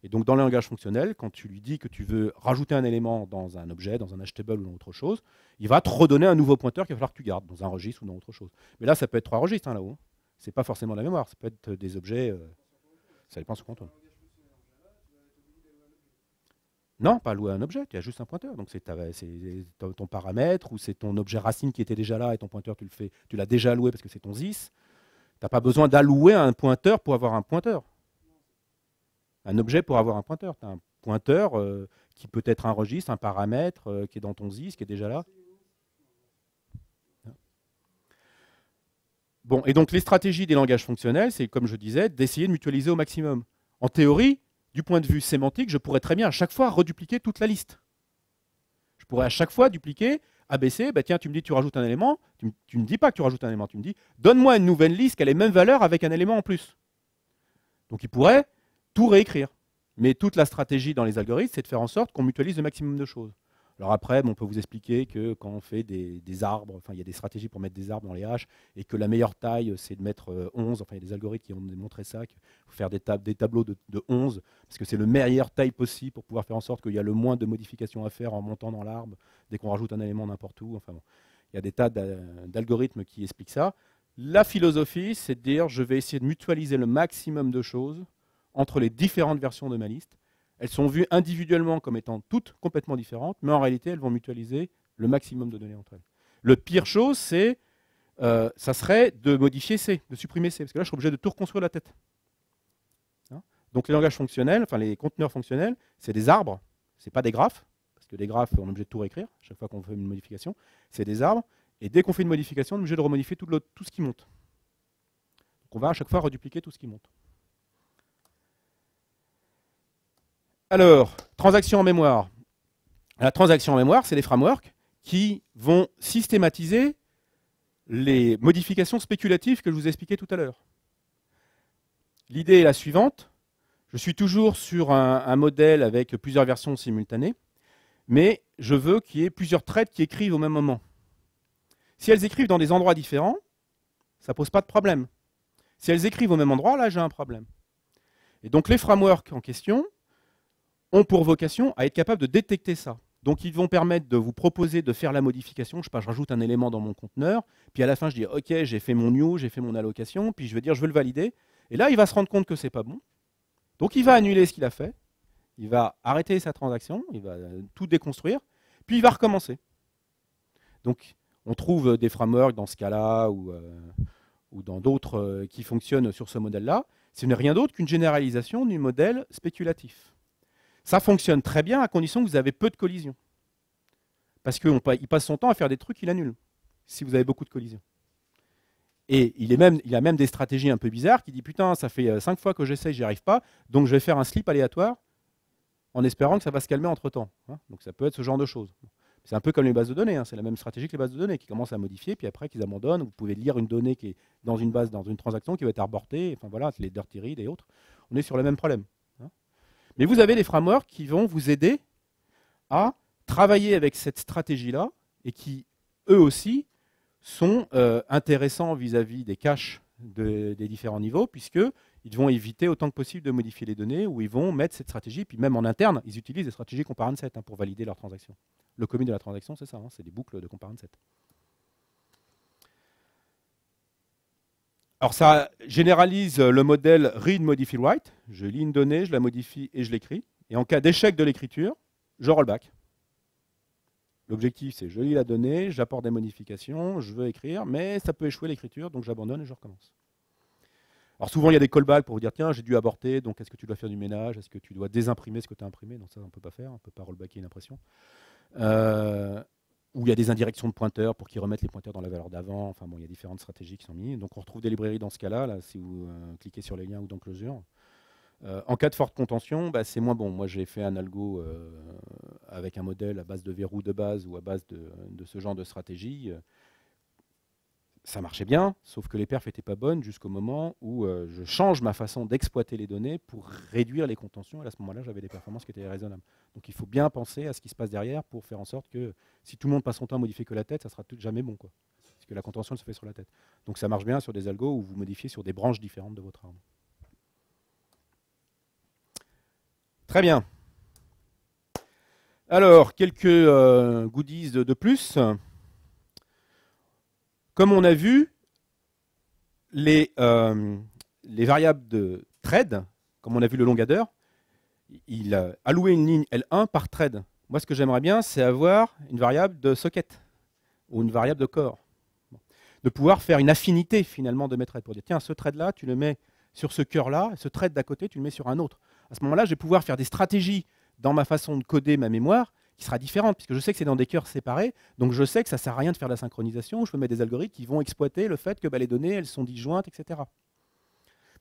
Et donc, dans le langage fonctionnel, quand tu lui dis que tu veux rajouter un élément dans un objet, dans un HTable ou dans autre chose, il va te redonner un nouveau pointeur qu'il va falloir que tu gardes dans un registre ou dans autre chose. Mais là, ça peut être trois registres hein, là-haut. Hein. Ce n'est pas forcément de la mémoire, ça peut être euh, des objets. Euh, ça dépend ce qu'on tourne. Non, pas louer un objet, tu as juste un pointeur. Donc c'est ton paramètre ou c'est ton objet racine qui était déjà là et ton pointeur, tu le fais, tu l'as déjà alloué parce que c'est ton ZIS. Tu n'as pas besoin d'allouer un pointeur pour avoir un pointeur un objet pour avoir un pointeur. Tu un pointeur euh, qui peut être un registre, un paramètre euh, qui est dans ton ZIS, qui est déjà là. Hein. Bon, et donc les stratégies des langages fonctionnels, c'est comme je disais, d'essayer de mutualiser au maximum. En théorie, du point de vue sémantique, je pourrais très bien à chaque fois redupliquer toute la liste. Je pourrais à chaque fois dupliquer, ABC, bah tiens, tu me dis tu rajoutes un élément, tu, ne me dis pas que tu rajoutes un élément, tu me dis donne-moi une nouvelle liste qui a les mêmes valeurs avec un élément en plus. Donc il pourrait tout réécrire. Mais toute la stratégie dans les algorithmes, c'est de faire en sorte qu'on mutualise le maximum de choses. Alors après, on peut vous expliquer que quand on fait des, arbres, enfin, il y a des stratégies pour mettre des arbres dans les haches, et que la meilleure taille, c'est de mettre 11. Euh, enfin, il y a des algorithmes qui ont démontré ça, que faire des, tableaux de, 11, parce que c'est le meilleur taille possible pour pouvoir faire en sorte qu'il y a le moins de modifications à faire en montant dans l'arbre, dès qu'on rajoute un élément n'importe où. Enfin, Il y a des tas d'algorithmes qui expliquent ça. La philosophie, c'est de dire, je vais essayer de mutualiser le maximum de choses entre les différentes versions de ma liste. Elles sont vues individuellement comme étant toutes complètement différentes, mais en réalité, elles vont mutualiser le maximum de données entre elles. Le pire chose, c'est, euh, ça serait de modifier C, de supprimer C, parce que là, je suis obligé de tout reconstruire la tête. Hein Donc les langages fonctionnels, enfin les conteneurs fonctionnels, c'est des arbres, c'est pas des graphes, parce que les graphes, on est obligé de tout réécrire chaque fois qu'on fait une modification. C'est des arbres, et dès qu'on fait une modification, on est obligé de remodifier tout, tout ce qui monte. Donc on va à chaque fois redupliquer tout ce qui monte. Alors, transaction en mémoire. La transaction en mémoire, c'est les frameworks qui vont systématiser les modifications spéculatives que je vous expliquais tout à l'heure. L'idée est la suivante. Je suis toujours sur un, modèle avec plusieurs versions simultanées, mais je veux qu'il y ait plusieurs traites qui écrivent au même moment. Si elles écrivent dans des endroits différents, ça ne pose pas de problème. Si elles écrivent au même endroit, là j'ai un problème. Et donc les frameworks en question ont pour vocation à être capables de détecter ça. Donc ils vont permettre de vous proposer de faire la modification. Je, je rajoute un élément dans mon conteneur, puis à la fin je dis OK, j'ai fait mon new, j'ai fait mon allocation, puis je vais dire je veux le valider. Et là il va se rendre compte que c'est pas bon. Donc il va annuler ce qu'il a fait, il va arrêter sa transaction, il va euh, tout déconstruire, puis il va recommencer. Donc on trouve euh, des frameworks dans ce cas-là euh, ou, dans d'autres qui fonctionnent sur ce modèle-là. Ce n'est rien d'autre qu'une généralisation du modèle spéculatif. Ça fonctionne très bien à condition que vous avez peu de collisions. Parce qu'il passe son temps à faire des trucs qu'il annule, si vous avez beaucoup de collisions. Et il, est a même des stratégies un peu bizarres qui dit Putain, ça fait euh, cinq fois que j'essaye, j'y arrive pas, donc je vais faire un slip aléatoire en espérant que ça va se calmer entre temps. Hein. Donc ça peut être ce genre de choses. C'est un peu comme les bases de données, hein, c'est la même stratégie que les bases de données qui commencent à modifier, puis après qu'ils abandonnent. Vous pouvez lire une donnée qui est dans une base, dans une transaction qui va être abortée, enfin voilà, les dirty read et autres. On est sur le même problème. Mais vous avez les frameworks qui vont vous aider à travailler avec cette stratégie-là et qui, eux aussi, sont euh, intéressants vis-à-vis des caches des différents niveaux, puisqu'ils vont éviter autant que possible de modifier les données ou ils vont mettre cette stratégie. Puis même en interne, ils utilisent des stratégies Compare hein, pour valider leurs transactions. Le commit de la transaction, c'est ça, hein, c'est des boucles de Compare Alors ça généralise euh, le modèle read, modify, write. Je lis une donnée, je la modifie et je l'écris. Et en cas d'échec de l'écriture, je rollback. L'objectif, c'est je lis la donnée, j'apporte des modifications, je veux écrire, mais ça peut échouer l'écriture, donc j'abandonne et je recommence. Alors souvent, il y a des callbacks pour vous dire, tiens, j'ai dû aborter, donc est-ce que tu dois faire du ménage Est-ce que tu dois désimprimer ce que tu as imprimé Donc ça, on ne peut pas faire, on ne peut pas rollbacker une impression. Euh, où il y a des indirections de pointeurs pour qu'ils remettent les pointeurs dans la valeur d'avant. Enfin bon, il y a différentes stratégies qui sont mises. Donc on retrouve des librairies dans ce cas-là, si vous euh, cliquez sur les liens ou dans Closure. Euh, en cas de forte contention, bah, c'est moins bon. Moi, j'ai fait un algo euh, avec un modèle à base de verrou de base ou à base de ce genre de stratégie ça marchait bien, sauf que les perfs n'étaient pas bonnes jusqu'au moment où euh, je change ma façon d'exploiter les données pour réduire les contentions. Et à ce moment-là, j'avais des performances qui étaient raisonnables. Donc il faut bien penser à ce qui se passe derrière pour faire en sorte que si tout le monde passe son temps à modifier que la tête, ça sera jamais bon. Quoi. Parce que la contention, se fait sur la tête. Donc ça marche bien sur des algos où vous modifiez sur des branches différentes de votre arbre. Très bien. Alors, quelques euh, goodies de plus. Comme on a vu, les, euh, les variables de trade, comme on a vu le longadeur il a alloué une ligne L1 par trade. Moi, ce que j'aimerais bien, c'est avoir une variable de socket ou une variable de corps. De pouvoir faire une affinité finalement de mes trades pour dire tiens, ce trade-là, tu le mets sur ce cœur-là, ce trade d'à côté, tu le mets sur un autre. À ce moment-là, je vais pouvoir faire des stratégies dans ma façon de coder ma mémoire sera différente, puisque je sais que c'est dans des cœurs séparés, donc je sais que ça ne sert à rien de faire de la synchronisation, je peux mettre des algorithmes qui vont exploiter le fait que bah, les données, elles sont disjointes, etc.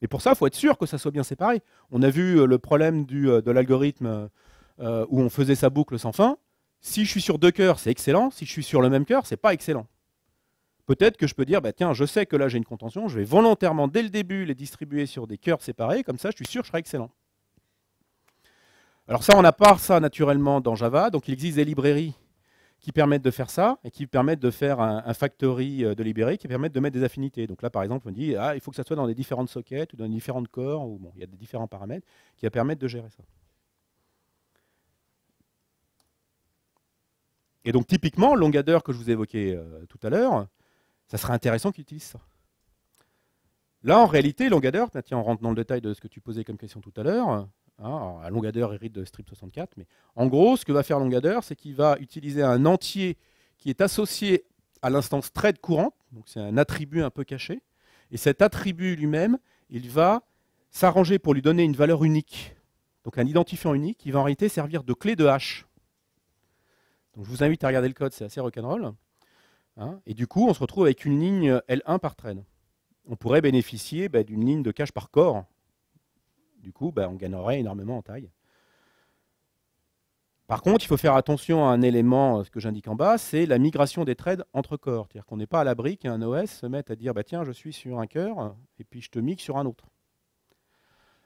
Mais pour ça, il faut être sûr que ça soit bien séparé. On a vu euh, le problème du, euh, de l'algorithme euh, où on faisait sa boucle sans fin. Si je suis sur deux cœurs, c'est excellent. Si je suis sur le même cœur, ce n'est pas excellent. Peut-être que je peux dire, bah, tiens, je sais que là j'ai une contention, je vais volontairement dès le début les distribuer sur des cœurs séparés, comme ça je suis sûr que je serai excellent. Alors ça, on a pas ça naturellement dans Java, donc il existe des librairies qui permettent de faire ça et qui permettent de faire un, factory euh, de librairie qui permettent de mettre des affinités. Donc là, par exemple, on dit ah, il faut que ça soit dans des différentes sockets ou dans différents corps, ou bon, il y a des différents paramètres qui permettent de gérer ça. Et donc typiquement, Longader que je vous évoquais évoqué euh, tout à l'heure, ça serait intéressant qu'ils utilisent ça. Là, en réalité, Longader, tiens, on rentre dans le détail de ce que tu posais comme question tout à l'heure, Hein, à Longadeur hérite de Strip64. Mais en gros, ce que va faire Longadeur, c'est qu'il va utiliser un entier qui est associé à l'instance trade courante, donc c'est un attribut un peu caché, et cet attribut lui-même, il va s'arranger pour lui donner une valeur unique, donc un identifiant unique qui va en réalité servir de clé de hash. Donc je vous invite à regarder le code, c'est assez rock'n'roll. Hein, et du coup, on se retrouve avec une ligne L1 par trade. On pourrait bénéficier bah, d'une ligne de cache par corps, du coup, bah, on gagnerait énormément en taille. Par contre, il faut faire attention à un élément, euh, ce que j'indique en bas, c'est la migration des trades entre corps. C'est-à-dire qu'on n'est pas à l'abri qu'un OS se mette à dire bah, tiens, je suis sur un cœur, et puis je te migre sur un autre.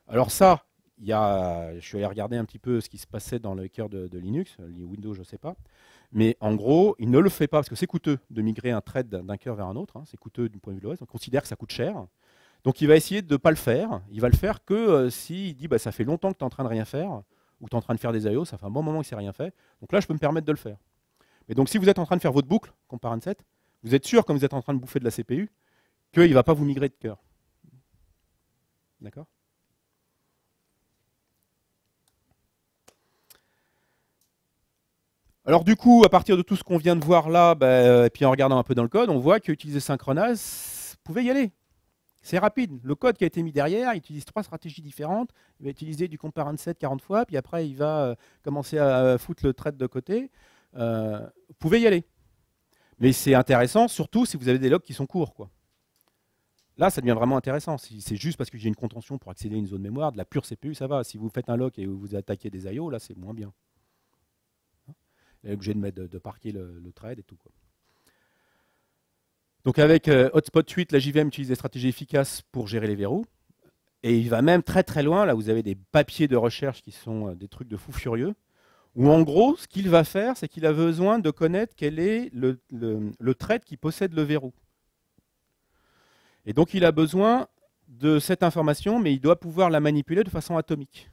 Alors, ça, il y a, je suis allé regarder un petit peu ce qui se passait dans le cœur de, de Linux, Windows, je ne sais pas. Mais en gros, il ne le fait pas parce que c'est coûteux de migrer un trade d'un cœur vers un autre. Hein. c'est coûteux du point de vue de l'OS. On considère que ça coûte cher. Donc il va essayer de ne pas le faire. Il va le faire que euh, s'il dit bah, ça fait longtemps que tu es en train de rien faire, ou tu es en train de faire des IO, ça fait un bon moment que c'est rien fait. Donc là, je peux me permettre de le faire. Mais donc si vous êtes en train de faire votre boucle, Comparant 7, vous êtes sûr, comme vous êtes en train de bouffer de la CPU, qu'il ne va pas vous migrer de cœur. D'accord Alors du coup, à partir de tout ce qu'on vient de voir là, bah, euh, et puis en regardant un peu dans le code, on voit qu'utiliser utiliser vous pouvez y aller. C'est rapide. Le code qui a été mis derrière, utilise trois stratégies différentes. Il va utiliser du compare set 40 fois, puis après, il va euh, commencer à foutre le trade de côté. Euh, vous pouvez y aller. Mais c'est intéressant, surtout si vous avez des logs qui sont courts. Quoi. Là, ça devient vraiment intéressant. Si c'est juste parce que j'ai une contention pour accéder à une zone mémoire, de la pure CPU, ça va. Si vous faites un lock et vous attaquez des IO, là, c'est moins bien. Hein il de, mettre, de, parquer le, le, trade et tout. Quoi. Donc avec euh, Hotspot 8, la JVM utilise des stratégies efficaces pour gérer les verrous. Et il va même très très loin. Là, vous avez des papiers de recherche qui sont euh, des trucs de fou furieux. Où en gros, ce qu'il va faire, c'est qu'il a besoin de connaître quel est le, le, trait qui possède le verrou. Et donc il a besoin de cette information, mais il doit pouvoir la manipuler de façon atomique.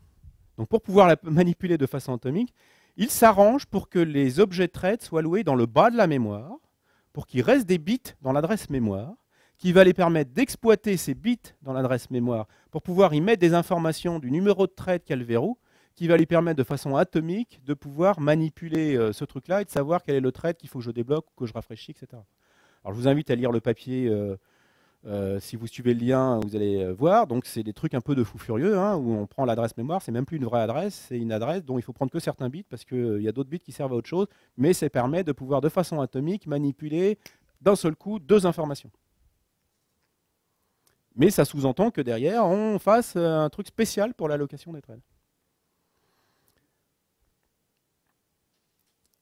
Donc pour pouvoir la manipuler de façon atomique, il s'arrange pour que les objets traits soient loués dans le bas de la mémoire, pour qu'il reste des bits dans l'adresse mémoire, qui va les permettre d'exploiter ces bits dans l'adresse mémoire pour pouvoir y mettre des informations du numéro de trait qu'a le verrou, qui va lui permettre de façon atomique de pouvoir manipuler euh, ce truc-là et de savoir quel est le trait qu'il faut que je débloque ou que je rafraîchis, etc. Alors je vous invite à lire le papier euh, euh, si vous suivez le lien, vous allez euh, voir. Donc, c'est des trucs un peu de fou furieux, hein, où on prend l'adresse mémoire. C'est même plus une vraie adresse, c'est une adresse dont il faut prendre que certains bits parce qu'il euh, y a d'autres bits qui servent à autre chose. Mais ça permet de pouvoir, de façon atomique, manipuler d'un seul coup deux informations. Mais ça sous-entend que derrière, on fasse un truc spécial pour l'allocation des trades.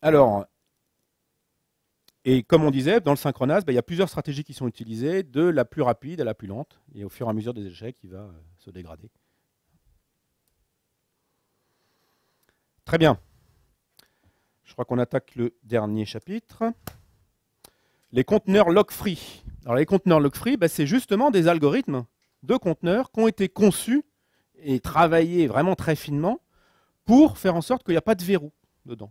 Alors, et comme on disait, dans le synchronase, ben, il y a plusieurs stratégies qui sont utilisées, de la plus rapide à la plus lente, et au fur et à mesure des échecs, il va euh, se dégrader. Très bien. Je crois qu'on attaque le dernier chapitre. Les conteneurs lock-free. Alors les conteneurs lock-free, ben, c'est justement des algorithmes de conteneurs qui ont été conçus et travaillés vraiment très finement pour faire en sorte qu'il n'y a pas de verrou dedans.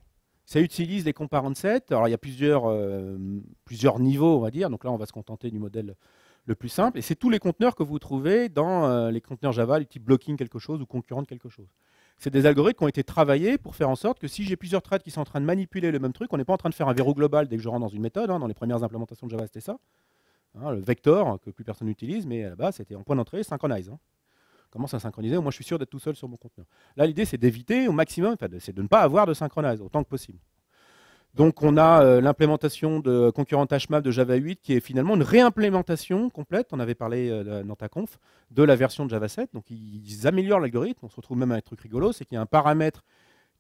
Ça utilise les comparants set, Alors, il y a plusieurs, euh, plusieurs niveaux, on va dire. Donc là, on va se contenter du modèle le plus simple. Et c'est tous les conteneurs que vous trouvez dans euh, les conteneurs Java, le type blocking quelque chose ou concurrent quelque chose. C'est des algorithmes qui ont été travaillés pour faire en sorte que si j'ai plusieurs threads qui sont en train de manipuler le même truc, on n'est pas en train de faire un verrou global dès que je rentre dans une méthode. Hein. dans les premières implémentations de Java, c'était ça. Hein. le vector que plus personne n'utilise, mais à la base c'était en point d'entrée, synchronize. Hein commence à synchroniser, moi je suis sûr d'être tout seul sur mon conteneur. Là, l'idée, c'est d'éviter au maximum, c'est de ne pas avoir de synchronise autant que possible. Donc, on a euh, l'implémentation de Concurrent HMAP de Java 8, qui est finalement une réimplémentation complète, on avait parlé euh, dans ta conf, de la version de Java 7. Donc, ils améliorent l'algorithme. On se retrouve même avec un truc rigolo, c'est qu'il y a un paramètre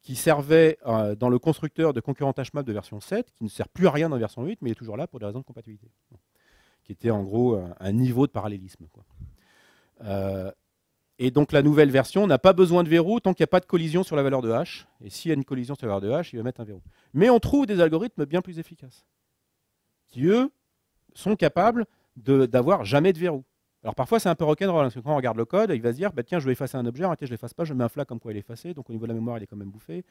qui servait euh, dans le constructeur de Concurrent HMAP de version 7, qui ne sert plus à rien dans version 8, mais il est toujours là pour des raisons de compatibilité. Qui était en gros un, niveau de parallélisme. Et donc la nouvelle version n'a pas besoin de verrou tant qu'il n'y a pas de collision sur la valeur de h. Et s'il y a une collision sur la valeur de h, il va mettre un verrou. Mais on trouve des algorithmes bien plus efficaces, qui eux sont capables d'avoir jamais de verrou. Alors parfois c'est un peu rock'n'roll, hein, parce que quand on regarde le code, il va se dire, bah, tiens, je vais effacer un objet, je ne l'efface pas, je mets un flag comme quoi il est effacé, donc au niveau de la mémoire, il est quand même bouffé,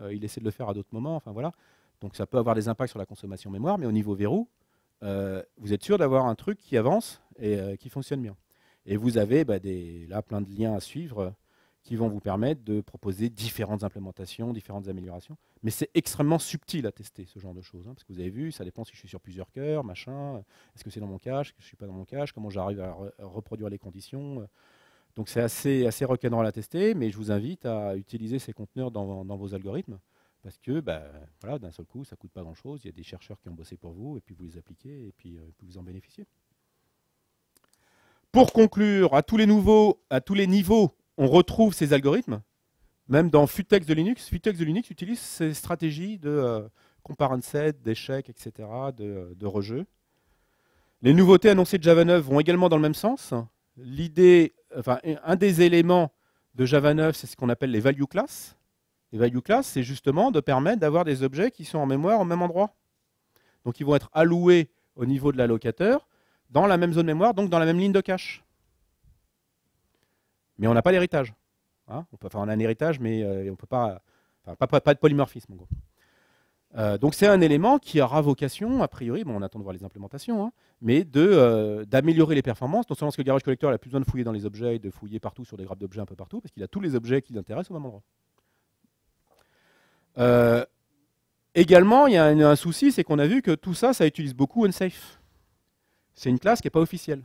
euh, il essaie de le faire à d'autres moments, enfin voilà. Donc ça peut avoir des impacts sur la consommation mémoire, mais au niveau verrou, euh, vous êtes sûr d'avoir un truc qui avance et euh, qui fonctionne bien. Et vous avez bah, là plein de liens à suivre euh, qui vont vous permettre de proposer différentes implémentations, différentes améliorations. Mais c'est extrêmement subtil à tester ce genre de choses. Hein, parce que vous avez vu, ça dépend si je suis sur plusieurs cœurs, machin, euh, est-ce que c'est dans mon cache, est-ce que je ne suis pas dans mon cache, comment j'arrive à reproduire les conditions. Euh. Donc c'est assez, assez à tester, mais je vous invite à utiliser ces conteneurs dans, vos algorithmes. Parce que bah, voilà, d'un seul coup, ça ne coûte pas grand-chose. Il y a des chercheurs qui ont bossé pour vous, et puis vous les appliquez, et puis, vous en bénéficiez. Pour conclure, à tous les à tous les niveaux, on retrouve ces algorithmes. Même dans Futex de Linux, Futex de Linux utilise ces stratégies de euh, compare set, d'échec, etc., de, de Les nouveautés annoncées de Java 9 vont également dans le même sens. L'idée, enfin, un des éléments de Java 9, c'est ce qu'on appelle les value class. Les value class, c'est justement de permettre d'avoir des objets qui sont en mémoire au même endroit. Donc ils vont être alloués au niveau de l'allocateur dans la même zone mémoire, donc dans la même ligne de cache. Mais on n'a pas l'héritage. Hein. on, enfin, a un héritage, mais on euh, on peut pas, enfin, pas, de polymorphisme. En gros. Euh, donc c'est un élément qui aura vocation, a priori, bon, on attend de voir les implémentations, hein, mais euh, d'améliorer les performances, non seulement parce que le garage collector n'a plus besoin de fouiller dans les objets et de fouiller partout sur des grappes d'objets un peu partout, parce qu'il a tous les objets qui l'intéressent au même endroit. également, il y a un souci, c'est qu'on a vu que tout ça, ça utilise beaucoup unsafe. C'est une classe qui n'est pas officielle.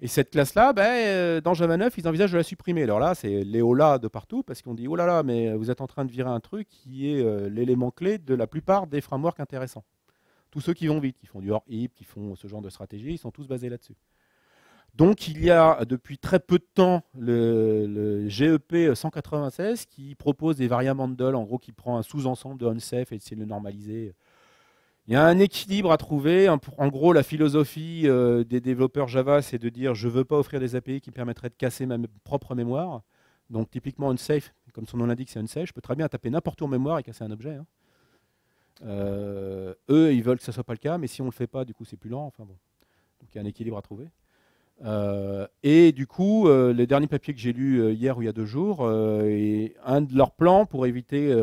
Et cette classe-là, ben, euh, dans Java 9, ils envisagent de la supprimer. Alors là, c'est les de partout, parce qu'on dit, oh là là, mais vous êtes en train de virer un truc qui est euh, l'élément clé de la plupart des frameworks intéressants. Tous ceux qui vont vite, qui font du hors-hip, qui font ce genre de stratégie, ils sont tous basés là-dessus. Donc il y a depuis très peu de temps le, GEP 196 qui propose des variables handle, en gros qui prend un sous-ensemble de unsafe et essaie de le normaliser il y a un équilibre à trouver. En gros, la philosophie euh, des développeurs Java, c'est de dire je ne veux pas offrir des API qui permettraient de casser ma propre mémoire. Donc typiquement unsafe, comme son nom l'indique, c'est unsafe. Je peux très bien taper n'importe où en mémoire et casser un objet. Hein. Euh, eux, ils veulent que ce ne soit pas le cas, mais si on ne le fait pas, du coup, c'est plus lent. Enfin bon, donc il y a un équilibre à trouver. Euh, et du coup, les derniers papiers que j'ai lu hier ou il y a deux jours, un de leurs plans pour éviter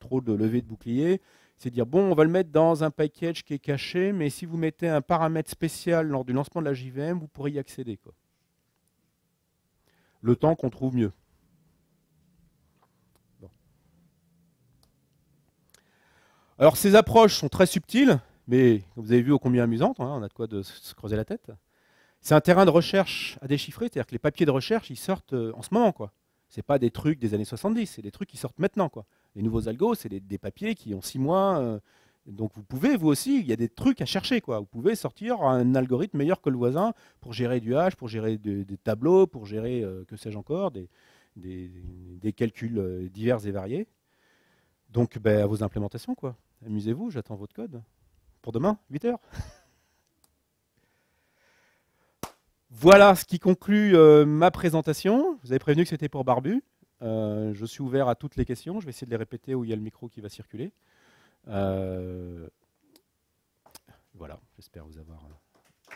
trop de levée de boucliers, c'est dire bon, on va le mettre dans un package qui est caché, mais si vous mettez un paramètre spécial lors du lancement de la JVM, vous pourrez y accéder. Le temps qu'on trouve mieux. Alors ces approches sont très subtiles, mais vous avez vu au combien amusantes, hein, on a de quoi de se creuser la tête. C'est un terrain de recherche à déchiffrer, c'est-à-dire que les papiers de recherche, ils sortent euh, en ce moment. Ce n'est pas des trucs des années 70, c'est des trucs qui sortent maintenant. Quoi les nouveaux algos, c'est des, papiers qui ont six mois. Euh, donc vous pouvez, vous aussi, il y a des trucs à chercher. Quoi. Vous pouvez sortir un algorithme meilleur que le voisin pour gérer du H, pour gérer des tableaux, pour gérer, euh, que sais-je encore, des, des, calculs euh, divers et variés. Donc ben, à vos implémentations, quoi. Amusez-vous, j'attends votre code. Pour demain, 8 heures. Voilà ce qui conclut ma présentation. Vous avez prévenu que c'était pour Barbu. Euh, je suis ouvert à toutes les questions. Je vais essayer de les répéter où il y a le micro qui va circuler. Euh, voilà, j'espère vous avoir. Euh,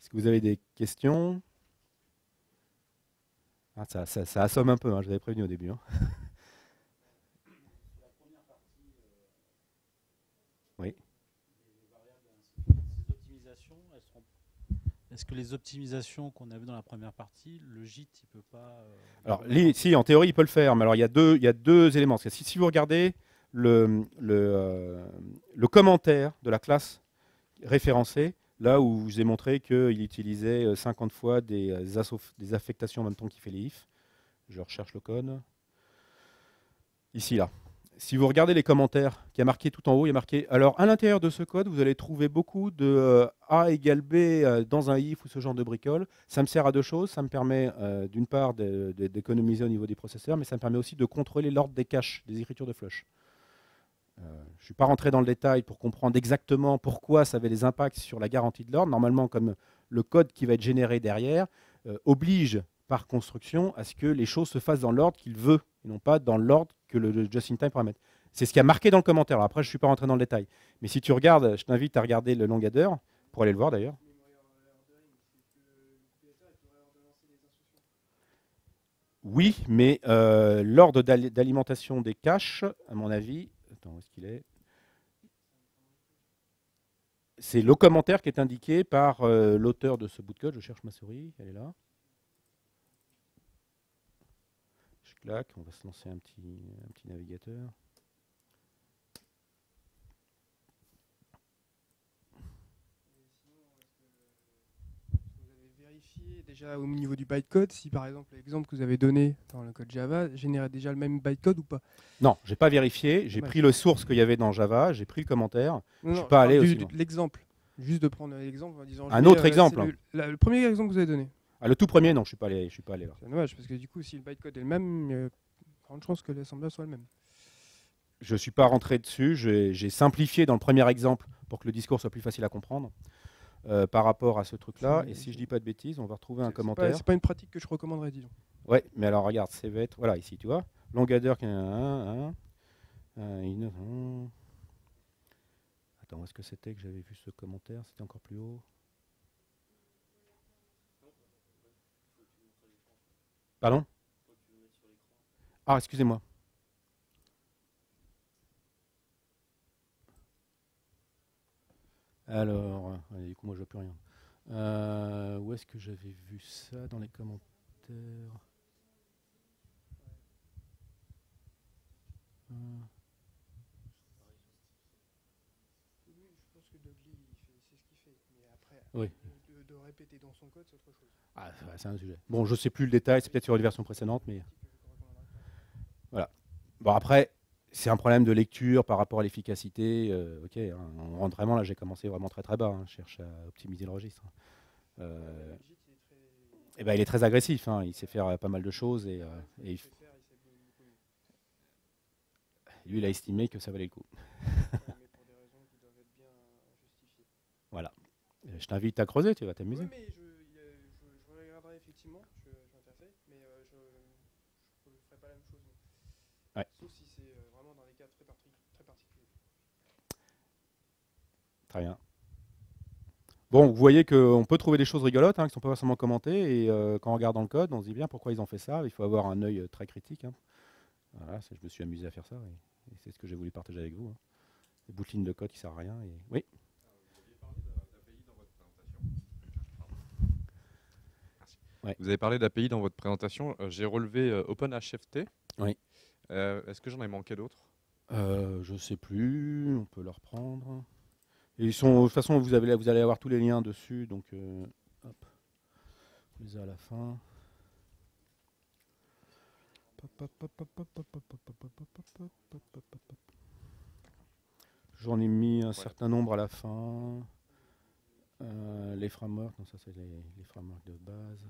Est-ce que vous avez des questions ah, ça, assomme un peu, hein, je vous prévenu au début. Hein. Est-ce que les optimisations qu'on a avait dans la première partie, le JIT il peut pas. Euh, alors, si, en théorie, il peut le faire, mais alors il y a deux, éléments. si, vous regardez euh, le, commentaire de la classe référencée, là où je vous ai montré qu'il utilisait 50 euh, fois des, des affectations en même temps qu'il fait les if. Je recherche le code. Ici, là si vous regardez les commentaires, qui a marqué tout en haut, il y a marqué alors à l'intérieur de ce code, vous allez trouver beaucoup de euh, A égale B euh, dans un if ou ce genre de bricole. Ça me sert à deux choses. Ça me permet euh, d'une part d'économiser au niveau des processeurs, mais ça me permet aussi de contrôler l'ordre des caches, des écritures de flush. je ne suis pas rentré dans le détail pour comprendre exactement pourquoi ça avait des impacts sur la garantie de l'ordre. Normalement, comme le code qui va être généré derrière oblige par construction, à ce que les choses se fassent dans l'ordre qu'il veut, et non pas dans l'ordre que le, just-in-time permet. C'est ce qui a marqué dans le commentaire. après, je ne suis pas rentré dans le détail. Mais si tu regardes, je t'invite à regarder le longadeur, pour aller le voir d'ailleurs. Oui, mais euh, l'ordre d'alimentation des caches, à mon avis, attends, est-ce qu'il est C'est le commentaire qui est indiqué par euh, l'auteur de ce bout de code. Je cherche ma souris, elle est là. on va se lancer un petit, navigateur. Vous avez vérifié déjà au niveau du bytecode si par exemple l'exemple que vous avez donné dans le code Java générait déjà le même bytecode ou pas Non, j'ai pas vérifié, j'ai pris le source qu'il y avait dans Java, j'ai pris le commentaire, Je je suis pas allé au L'exemple, juste de prendre l'exemple en disant... Un autre euh, exemple. le, premier exemple que vous avez donné. Ah, le tout premier, non, je suis pas suis pas allé là. C'est dommage parce que du coup, si le bytecode est le même, il y a grande chance que l'assemblage soit le même. Je ne suis pas rentré dessus. J'ai simplifié dans le premier exemple pour que le discours soit plus facile à comprendre. Euh, par rapport à ce truc-là. Et si je ne dis pas de bêtises, on va retrouver un commentaire. Ce n'est pas une pratique que je recommanderais, disons. Oui, mais alors regarde, c'est bête. Voilà, ici, tu vois. Longadeur qui est un, Attends, est-ce que c'était que j'avais vu ce commentaire C'était encore plus haut Pardon Ah, excusez-moi. Alors, du coup, moi, je vois plus rien. Euh, où est-ce que j'avais vu ça dans les commentaires Oui dans son code, c'est autre chose. Ah, un sujet. Bon, je ne sais plus le détail, c'est peut-être sur une version précédente, mais. Voilà. Bon, après, c'est un problème de lecture par rapport à l'efficacité. Euh, ok, hein, on rentre vraiment là, j'ai commencé vraiment très très bas. Hein, je cherche à optimiser le registre. et hein. euh, eh ben, il est très agressif, il sait faire euh, pas mal de choses. Et, lui, il a estimé que ça valait le coup. Je t'invite à creuser, tu vas t'amuser. Oui, mais je, je, regarderai effectivement, je, mais euh, je ne ferai pas la même chose. Ouais. Sauf si c'est euh, vraiment dans des cas très, particuliers. Très bien. Bon, vous voyez qu'on peut trouver des choses rigolotes hein, qui ne sont pas forcément commentées, et euh, quand on regarde dans le code, on se dit bien pourquoi ils ont fait ça. Il faut avoir un œil très critique. Hein. Voilà, je me suis amusé à faire ça, et, c'est ce que j'ai voulu partager avec vous. Hein. Les bout de code qui ne sert à rien. Et... Oui Vous avez parlé d'API dans votre présentation. J'ai relevé OpenHFT. Oui. Est-ce que j'en ai manqué d'autres Je ne sais plus. On peut leur reprendre. ils sont, de toute façon, vous, allez avoir tous les liens dessus. Donc, hop. les à la fin. J'en ai mis un certain nombre à la fin. les frameworks, ça c'est les, les, frameworks de base.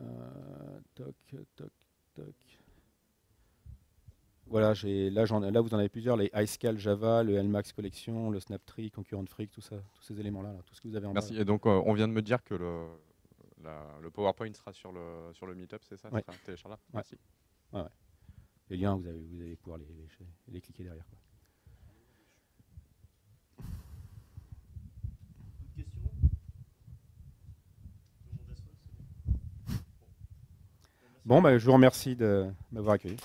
Euh, toc, toc, toc. Voilà, là, là, vous en avez plusieurs, les iSCAL, Java, le LMAX Collection, le Snaptree, Concurrent Freak, tout ça, tous ces éléments-là, tout ce que vous avez en Merci. Et donc, euh, on vient de me dire que le, le, PowerPoint sera sur le, sur le Meetup, c'est ça Merci. les liens, vous allez vous pouvoir les, cliquer derrière. Bon, bah, je vous remercie de m'avoir accueilli.